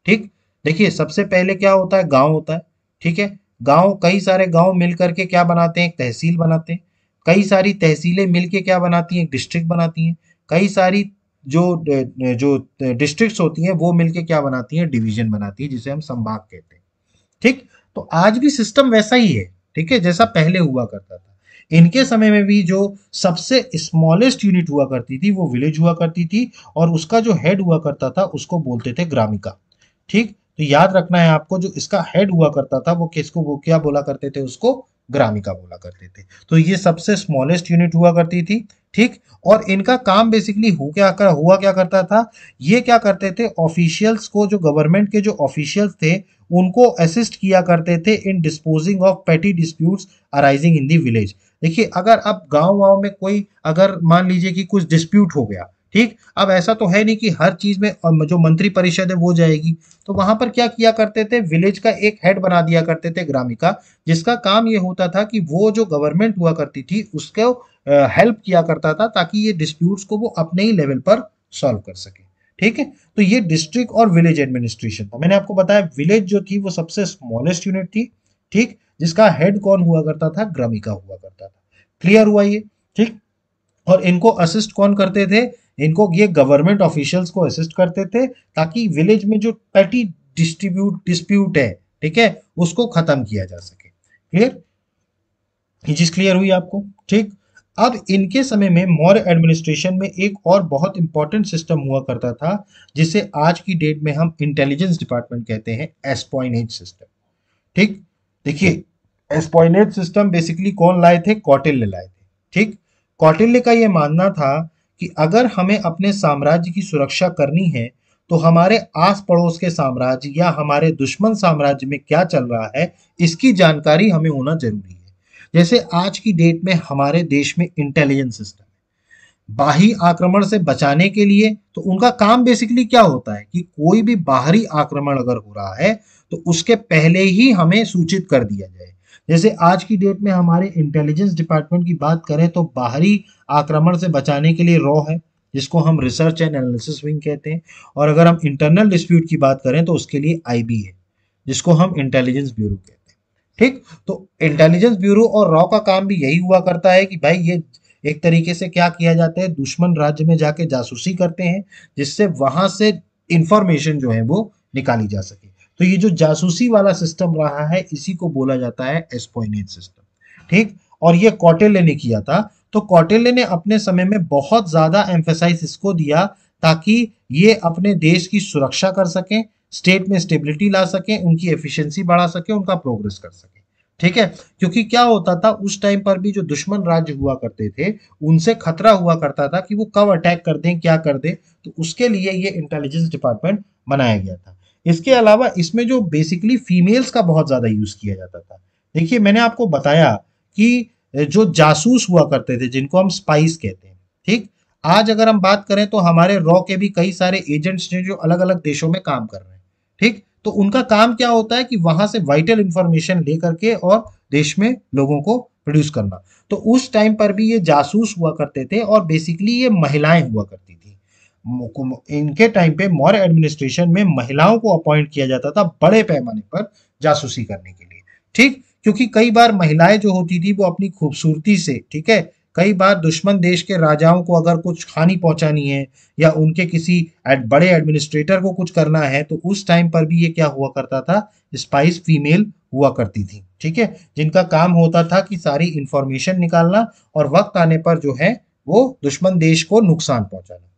ठीक देखिए सबसे पहले क्या होता है गांव होता है ठीक है गांव कई सारे गांव मिल करके क्या बनाते हैं एक तहसील बनाते हैं कई सारी तहसीलें मिल के क्या बनाती हैं डिस्ट्रिक्ट बनाती हैं कई सारी जो जो डिस्ट्रिक्ट्स होती हैं वो मिलके क्या बनाती हैं डिवीजन बनाती है जिसे हम संभाग कहते हैं ठीक तो आज भी सिस्टम वैसा ही है ठीक है जैसा पहले हुआ करता था इनके समय में भी जो सबसे स्मॉलेस्ट यूनिट हुआ करती थी वो विलेज हुआ करती थी और उसका जो हेड हुआ करता था उसको बोलते थे ग्रामिका ठीक तो याद रखना है आपको जो इसका हेड हुआ करता था वो किसको वो क्या बोला करते थे उसको ग्रामिका बोला करते थे तो ये सबसे स्मॉलेस्ट यूनिट हुआ करती थी ठीक और इनका काम बेसिकली हो क्या कर, हुआ क्या करता था ये क्या करते थे ऑफिशियल्स को जो गवर्नमेंट के जो ऑफिशियल्स थे उनको असिस्ट किया करते थे in disposing of petty disputes arising in the village देखिए अगर आप गांव वाँव में कोई अगर मान लीजिए कि कुछ डिस्प्यूट हो गया ठीक अब ऐसा तो है नहीं कि हर चीज में जो मंत्री परिषद है वो जाएगी तो वहां पर क्या किया करते थे विलेज का एक हेड बना दिया करते थे ग्रामिका जिसका काम ये होता था कि वो जो गवर्नमेंट हुआ करती थी उसको हेल्प किया करता था ताकि ये डिस्प्यूट्स को वो अपने ही लेवल पर सॉल्व कर सके ठीक है तो ये डिस्ट्रिक्ट और विलेज एडमिनिस्ट्रेशन था मैंने आपको बताया विलेज जो थी वो सबसे स्मॉलेस्ट यूनिट थी ठीक जिसका हेड कौन हुआ करता था ग्रामिका हुआ करता था क्लियर हुआ ये ठीक और इनको असिस्ट कौन करते थे इनको ये गवर्नमेंट ऑफिशियल्स को असिस्ट करते थे ताकि विलेज में जो पेटी डिस्ट्रीब्यूट डिस्प्यूट है ठीक है उसको खत्म किया जा सके क्लियर चीज क्लियर हुई आपको ठीक अब इनके समय में मौर्य एडमिनिस्ट्रेशन में एक और बहुत इंपॉर्टेंट सिस्टम हुआ करता था जिसे आज की डेट में हम इंटेलिजेंस डिपार्टमेंट कहते हैं एसपॉइनेज सिस्टम ठीक देखिए एसपॉइनेज सिस्टम बेसिकली कौन लाए थे कौटिल्य लाए थे ठीक कौटिल्य का यह मानना था कि अगर हमें अपने साम्राज्य की सुरक्षा करनी है तो हमारे आस पड़ोस के साम्राज्य या हमारे दुश्मन साम्राज्य में क्या चल रहा है इसकी जानकारी हमें होना जरूरी है जैसे आज की डेट में हमारे देश में इंटेलिजेंस सिस्टम है आक्रमण से बचाने के लिए तो उनका काम बेसिकली क्या होता है कि कोई भी बाहरी आक्रमण अगर हो रहा है तो उसके पहले ही हमें सूचित कर दिया जाए जैसे आज की डेट में हमारे इंटेलिजेंस डिपार्टमेंट की बात करें तो बाहरी आक्रमण से बचाने के लिए रॉ है जिसको हम रिसर्च एंड एनालिसिस विंग कहते हैं और अगर हम इंटरनल डिस्प्यूट की बात करें तो उसके लिए आई है जिसको हम इंटेलिजेंस ब्यूरो कहते हैं ठीक तो इंटेलिजेंस ब्यूरो और रॉ का काम भी यही हुआ करता है कि भाई ये एक तरीके से क्या किया जाता है दुश्मन राज्य में जाके जासूसी करते हैं जिससे वहां से इंफॉर्मेशन जो है वो निकाली जा सके तो ये जो जासूसी वाला सिस्टम रहा है इसी को बोला जाता है एस्पोइनेज सिस्टम ठीक और ये कौटिल्य ने किया था तो कौटिल्य ने अपने समय में बहुत ज़्यादा एम्फेसाइज इसको दिया ताकि ये अपने देश की सुरक्षा कर सकें स्टेट में स्टेबिलिटी ला सकें उनकी एफिशिएंसी बढ़ा सकें उनका प्रोग्रेस कर सके ठीक है क्योंकि क्या होता था उस टाइम पर भी जो दुश्मन राज्य हुआ करते थे उनसे खतरा हुआ करता था कि वो कब अटैक कर दें क्या कर दें तो उसके लिए ये इंटेलिजेंस डिपार्टमेंट बनाया गया था इसके अलावा इसमें जो बेसिकली फीमेल्स का बहुत ज़्यादा यूज़ किया जाता था देखिए मैंने आपको बताया कि जो जासूस हुआ करते थे जिनको हम स्पाइस कहते हैं ठीक आज अगर हम बात करें तो हमारे रॉ के भी कई सारे एजेंट्स हैं जो अलग अलग देशों में काम कर रहे हैं ठीक तो उनका काम क्या होता है कि वहां से वाइटल इंफॉर्मेशन लेकर के और देश में लोगों को प्रोड्यूस करना तो उस टाइम पर भी ये जासूस हुआ करते थे और बेसिकली ये महिलाएं हुआ करती इनके टाइम पे मौर्य एडमिनिस्ट्रेशन में महिलाओं को अपॉइंट किया जाता था बड़े पैमाने पर जासूसी करने के लिए ठीक क्योंकि कई बार महिलाएं जो होती थी वो अपनी खूबसूरती से ठीक है कई बार दुश्मन देश के राजाओं को अगर कुछ हानि पहुंचानी है या उनके किसी एड बड़े एडमिनिस्ट्रेटर को कुछ करना है तो उस टाइम पर भी ये क्या हुआ करता था स्पाइस फीमेल हुआ करती थी ठीक है जिनका काम होता था कि सारी इंफॉर्मेशन निकालना और वक्त आने पर जो है वो दुश्मन देश को नुकसान पहुंचाना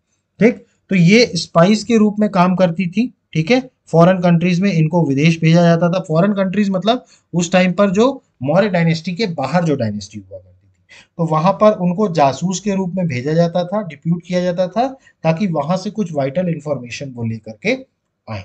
ठीक तो ये स्पाइस के रूप में काम करती थी ठीक है फॉरेन कंट्रीज में इनको विदेश भेजा जाता था फॉरेन कंट्रीज मतलब उस टाइम पर जो मौर्य डायनेस्टी के बाहर जो डायनेस्टी हुआ करती थी तो वहां पर उनको जासूस के रूप में भेजा जाता था डिप्यूट किया जाता था ताकि वहां से कुछ वाइटल इंफॉर्मेशन वो लेकर के आए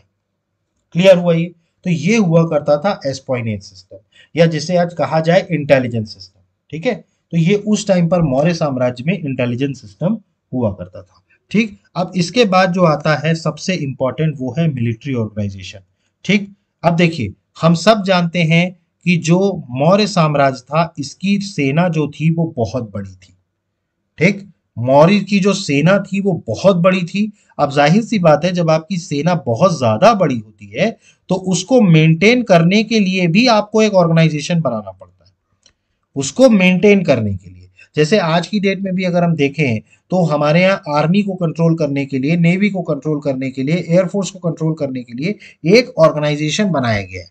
क्लियर हुआ ये तो ये हुआ करता था एस्पॉइनेज सिस्टम या जिसे आज कहा जाए इंटेलिजेंस सिस्टम ठीक है तो ये उस टाइम पर मौर्य साम्राज्य में इंटेलिजेंस सिस्टम हुआ करता था ठीक अब इसके बाद जो आता है सबसे इंपॉर्टेंट वो है मिलिट्री ऑर्गेनाइजेशन ठीक अब देखिए हम सब जानते हैं कि जो मौर्य साम्राज्य था इसकी सेना जो थी वो बहुत बड़ी थी ठीक मौर्य की जो सेना थी वो बहुत बड़ी थी अब जाहिर सी बात है जब आपकी सेना बहुत ज्यादा बड़ी होती है तो उसको मेंटेन करने के लिए भी आपको एक ऑर्गेनाइजेशन बनाना पड़ता है उसको मेंटेन करने के लिए जैसे आज की डेट में भी अगर हम देखें तो हमारे यहाँ आर्मी को कंट्रोल करने के लिए नेवी को कंट्रोल करने के लिए एयरफोर्स को कंट्रोल करने के लिए एक ऑर्गेनाइजेशन बनाया गया है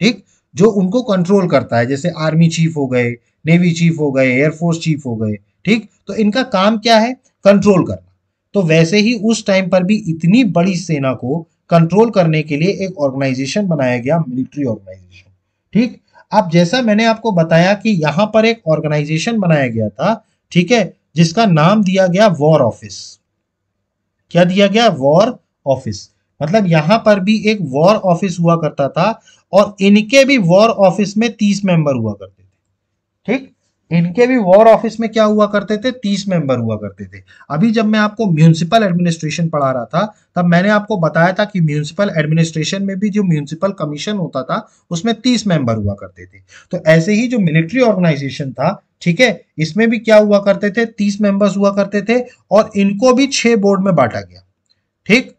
ठीक जो उनको कंट्रोल करता है जैसे आर्मी चीफ हो गए नेवी चीफ हो गए एयरफोर्स चीफ हो गए ठीक तो इनका काम क्या है कंट्रोल करना तो वैसे ही उस टाइम पर भी इतनी बड़ी सेना को कंट्रोल करने के लिए एक ऑर्गेनाइजेशन बनाया गया मिलिट्री ऑर्गेनाइजेशन ठीक अब जैसा मैंने आपको बताया कि यहां पर एक ऑर्गेनाइजेशन बनाया गया था ठीक है जिसका नाम दिया गया वॉर ऑफिस क्या दिया गया वॉर ऑफिस मतलब यहां पर भी एक वॉर ऑफिस हुआ करता था और इनके भी वॉर ऑफिस में तीस मेंबर हुआ करते थे ठीक इनके भी वॉर ऑफिस में क्या हुआ करते थे तीस मेंबर हुआ करते थे अभी जब मैं आपको म्यूनिसिपल एडमिनिस्ट्रेशन पढ़ा रहा था तब मैंने आपको बताया था कि म्यूनिसिपल एडमिनिस्ट्रेशन में भी जो म्यूनिसिपल कमीशन होता था उसमें तीस मेंबर हुआ करते थे तो ऐसे ही जो मिलिट्री ऑर्गेनाइजेशन था ठीक है इसमें भी क्या हुआ करते थे तीस मेंबर्स हुआ करते थे और इनको भी छह बोर्ड में बांटा गया ठीक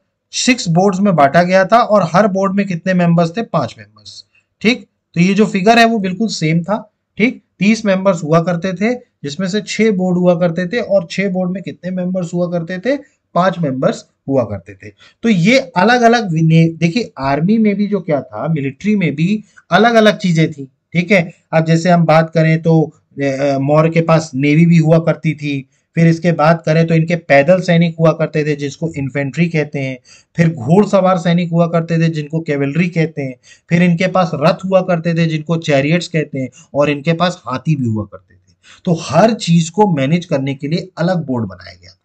सिक्स बोर्ड में बांटा गया था और हर बोर्ड में कितने मेंबर्स थे पांच मेंबर्स ठीक तो ये जो फिगर है वो बिल्कुल सेम था ठीक तीस मेंबर्स हुआ करते थे जिसमें से छह बोर्ड हुआ करते थे और छह बोर्ड में कितने मेंबर्स हुआ करते थे पांच मेंबर्स हुआ करते थे तो ये अलग अलग देखिए आर्मी में भी जो क्या था मिलिट्री में भी अलग अलग चीजें थी ठीक है अब जैसे हम बात करें तो मौर्य के पास नेवी भी हुआ करती थी फिर इसके बाद करें तो इनके पैदल सैनिक हुआ करते थे जिसको इन्फेंट्री कहते हैं फिर घोड़सवार सैनिक हुआ करते थे जिनको कैवलरी कहते हैं फिर इनके पास रथ हुआ करते थे जिनको चैरियट्स कहते हैं और इनके पास हाथी भी हुआ करते थे तो हर चीज को मैनेज करने के लिए अलग बोर्ड बनाया गया था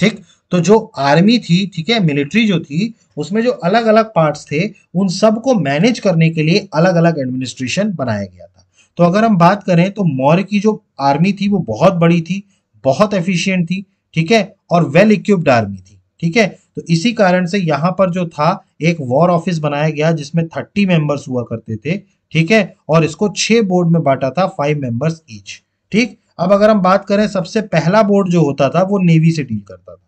ठीक तो जो आर्मी थी ठीक है मिलिट्री जो थी उसमें जो अलग अलग पार्ट्स थे उन सब को मैनेज करने के लिए अलग अलग एडमिनिस्ट्रेशन बनाया गया था तो अगर हम बात करें तो मौर्य की जो आर्मी थी वो बहुत बड़ी थी बहुत एफिशिएंट थी ठीक है और वेल इक्विप्ड आर्मी थी ठीक है तो इसी कारण से यहां पर जो था एक वॉर ऑफिस बनाया गया जिसमें थर्टी मेंबर्स हुआ करते थे ठीक है और इसको छह बोर्ड में बांटा था फाइव मेंबर्स ईच ठीक अब अगर हम बात करें सबसे पहला बोर्ड जो होता था वो नेवी से डील करता था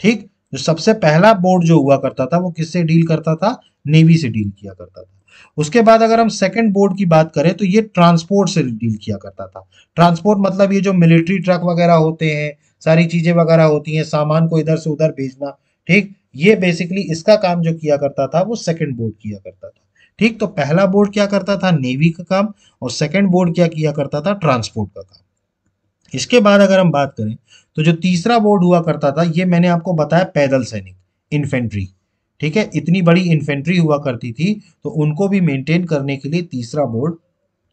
ठीक जो सबसे पहला बोर्ड जो हुआ करता था वो किससे डील करता था नेवी से डील किया करता था उसके बाद अगर हम सेकंड बोर्ड की बात करें तो ये ट्रांसपोर्ट से डील किया करता था ट्रांसपोर्ट मतलब ये जो मिलिट्री ट्रक वगैरह होते हैं सारी चीज़ें वगैरह होती हैं सामान को इधर से उधर भेजना ठीक ये बेसिकली इसका काम जो किया करता था वो सेकंड बोर्ड किया करता था ठीक तो पहला बोर्ड क्या करता था नेवी का काम और सेकेंड बोर्ड क्या किया करता था ट्रांसपोर्ट का काम इसके बाद अगर हम बात करें तो जो तीसरा बोर्ड हुआ करता था ये मैंने आपको बताया पैदल सैनिक इन्फेंट्री ठीक है इतनी बड़ी इन्फेंट्री हुआ करती थी तो उनको भी मेंटेन करने के लिए तीसरा बोर्ड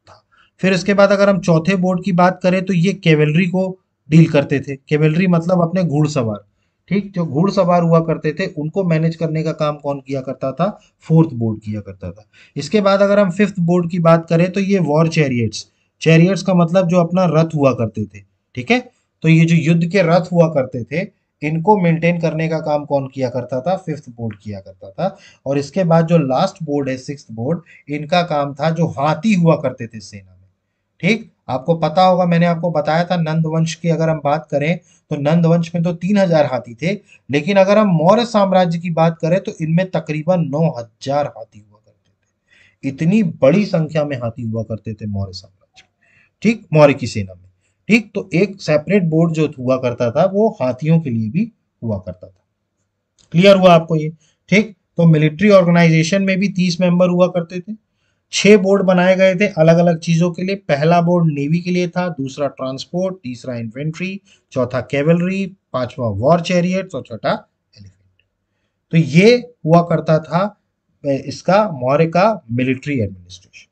था फिर इसके बाद अगर हम चौथे बोर्ड की बात करें तो ये केवलरी को डील करते थे केवलरी मतलब अपने घुड़सवार ठीक जो घुड़सवार हुआ करते थे उनको मैनेज करने का काम कौन किया करता था फोर्थ बोर्ड किया करता था इसके बाद अगर हम फिफ्थ बोर्ड की बात करें तो ये वॉर चैरियट्स चैरियट्स का मतलब जो अपना रथ हुआ करते थे ठीक है तो ये जो युद्ध के रथ हुआ करते थे इनको मेंटेन करने का काम कौन किया करता था फिफ्थ बोर्ड किया करता था और इसके बाद जो लास्ट बोर्ड है सिक्स बोर्ड इनका काम था जो हाथी हुआ करते थे सेना में ठीक आपको पता होगा मैंने आपको बताया था नंद वंश की अगर हम बात करें तो नंद वंश में तो तीन हजार हाथी थे लेकिन अगर हम मौर्य साम्राज्य की बात करें तो इनमें तकरीबन नौ हजार हाथी हुआ करते थे इतनी बड़ी संख्या में हाथी हुआ करते थे मौर्य साम्राज्य ठीक मौर्य की सेना में ठीक तो एक सेपरेट बोर्ड जो हुआ करता था वो हाथियों के लिए भी हुआ करता था क्लियर हुआ आपको ये ठीक तो मिलिट्री ऑर्गेनाइजेशन में भी तीस मेंबर हुआ करते थे छह बोर्ड बनाए गए थे अलग अलग चीजों के लिए पहला बोर्ड नेवी के लिए था दूसरा ट्रांसपोर्ट तीसरा इन्फेंट्री चौथा कैवलरी पांचवा वॉर चैरियट और छठा एलिफेंट तो ये हुआ करता था इसका मौर्य का मिलिट्री एडमिनिस्ट्रेशन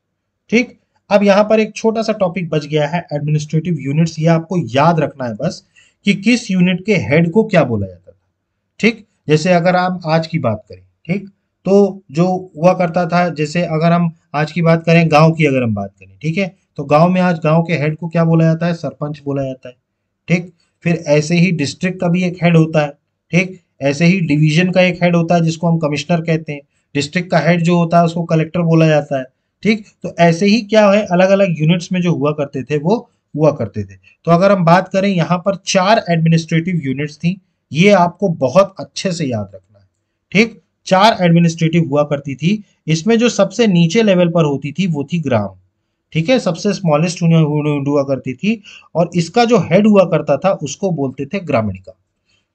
ठीक अब यहाँ पर एक छोटा सा टॉपिक बच गया है एडमिनिस्ट्रेटिव यूनिट्स ये आपको याद रखना है बस कि किस यूनिट के हेड को क्या बोला जाता था ठीक जैसे अगर आप आज की बात करें ठीक तो जो हुआ करता था जैसे अगर हम आज की बात करें गांव की अगर हम बात करें ठीक है तो गांव में आज गांव के हेड को क्या बोला जाता है सरपंच बोला जाता है ठीक फिर ऐसे ही डिस्ट्रिक्ट का भी एक हेड होता है ठीक ऐसे ही डिवीजन का एक हेड होता है जिसको हम कमिश्नर कहते हैं डिस्ट्रिक्ट का हेड जो होता है उसको कलेक्टर बोला जाता है ठीक तो ऐसे ही क्या है अलग अलग यूनिट्स में जो हुआ करते थे वो हुआ करते थे तो अगर हम बात करें यहाँ पर चार एडमिनिस्ट्रेटिव यूनिट्स थी ये आपको बहुत अच्छे से याद रखना है ठीक चार एडमिनिस्ट्रेटिव हुआ करती थी इसमें जो सबसे नीचे लेवल पर होती थी वो थी ग्राम ठीक है सबसे स्मॉलेस्ट यूनिट हुआ करती थी और इसका जो हेड हुआ करता था उसको बोलते थे ग्रामणिका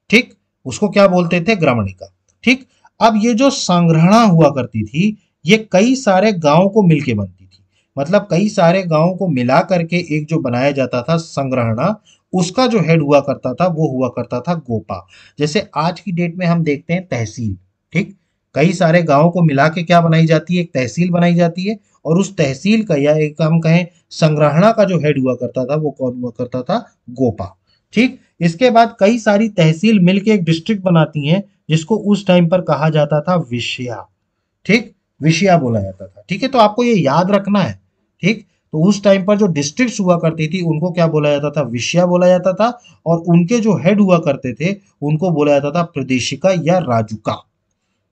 ठीक उसको क्या बोलते थे ग्रामणिका ठीक अब ये जो संग्रहणा हुआ करती थी ये कई सारे गांव को मिलके बनती थी मतलब कई सारे गांव को मिला करके एक जो बनाया जाता था संग्रहणा उसका जो हेड हुआ करता था वो हुआ करता था गोपा जैसे आज की डेट में हम देखते हैं तहसील ठीक कई सारे गाँव को मिला के क्या बनाई जाती है एक तहसील बनाई जाती है और उस तहसील का या एक हम कहें संग्रहणा का जो हेड हुआ करता था वो कौन हुआ करता था गोपा ठीक इसके बाद कई सारी तहसील मिलके एक डिस्ट्रिक्ट बनाती हैं जिसको उस टाइम पर कहा जाता था विषया ठीक विषया बोला जाता था ठीक है तो आपको ये याद रखना है ठीक तो उस टाइम पर जो डिस्ट्रिक्ट हुआ करती थी उनको क्या बोला जाता था विषया बोला जाता था और उनके जो हेड हुआ करते थे उनको बोला जाता था प्रदेशिका या राजुका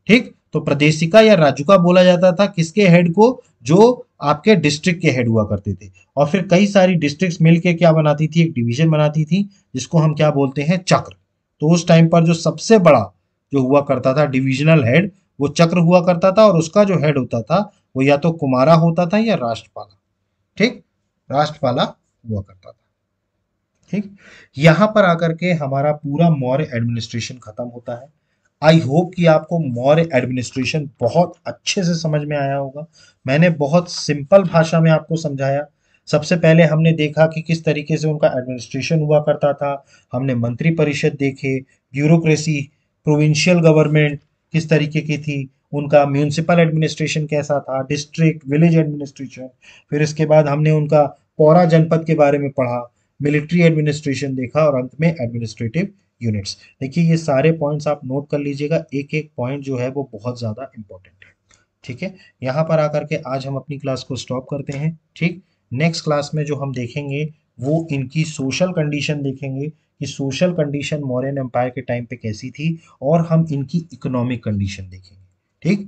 ठीक तो प्रदेशिका या राजुका बोला जाता था किसके हेड को जो आपके डिस्ट्रिक्ट के हेड हुआ करते थे और फिर कई सारी डिस्ट्रिक्ट मिलकर क्या बनाती थी एक डिविजन बनाती थी जिसको हम क्या बोलते हैं चक्र तो उस टाइम पर जो सबसे बड़ा जो हुआ करता था डिविजनल हेड वो चक्र हुआ करता था और उसका जो हेड होता था वो या तो कुमारा होता था या राष्ट्रपाला ठीक राष्ट्रपाला हुआ करता था ठीक यहां पर आकर के हमारा पूरा मौर्य एडमिनिस्ट्रेशन खत्म होता है आई होप कि आपको मौर्य एडमिनिस्ट्रेशन बहुत अच्छे से समझ में आया होगा मैंने बहुत सिंपल भाषा में आपको समझाया सबसे पहले हमने देखा कि किस तरीके से उनका एडमिनिस्ट्रेशन हुआ करता था हमने मंत्री परिषद देखे ब्यूरोक्रेसी प्रोविंशियल गवर्नमेंट किस तरीके की थी उनका म्यूनसिपल एडमिनिस्ट्रेशन कैसा था डिस्ट्रिक्ट विलेज एडमिनिस्ट्रेशन फिर इसके बाद हमने उनका पौरा जनपद के बारे में पढ़ा मिलिट्री एडमिनिस्ट्रेशन देखा और अंत में एडमिनिस्ट्रेटिव यूनिट्स देखिए ये सारे पॉइंट्स आप नोट कर लीजिएगा एक एक पॉइंट जो है वो बहुत ज़्यादा इंपॉर्टेंट है ठीक है यहाँ पर आकर के आज हम अपनी क्लास को स्टॉप करते हैं ठीक नेक्स्ट क्लास में जो हम देखेंगे वो इनकी सोशल कंडीशन देखेंगे कि सोशल कंडीशन मौर्यन एम्पायर के टाइम पे कैसी थी और हम इनकी इकोनॉमिक कंडीशन देखेंगे ठीक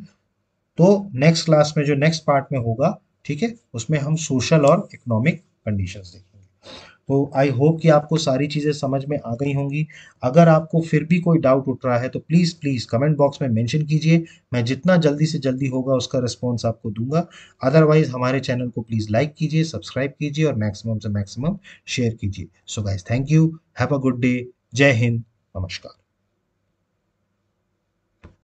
तो नेक्स्ट क्लास में जो नेक्स्ट पार्ट में होगा ठीक है उसमें हम सोशल और इकोनॉमिक कंडीशंस देखेंगे तो आई होप कि आपको सारी चीज़ें समझ में आ गई होंगी अगर आपको फिर भी कोई डाउट उठ रहा है तो प्लीज़ प्लीज़ कमेंट बॉक्स में मेंशन कीजिए मैं जितना जल्दी से जल्दी होगा उसका रिस्पॉन्स आपको दूंगा अदरवाइज हमारे चैनल को प्लीज़ लाइक कीजिए सब्सक्राइब कीजिए और मैक्सिमम से मैक्सिमम शेयर कीजिए so guys thank you have a good day जय हिंद नमस्कार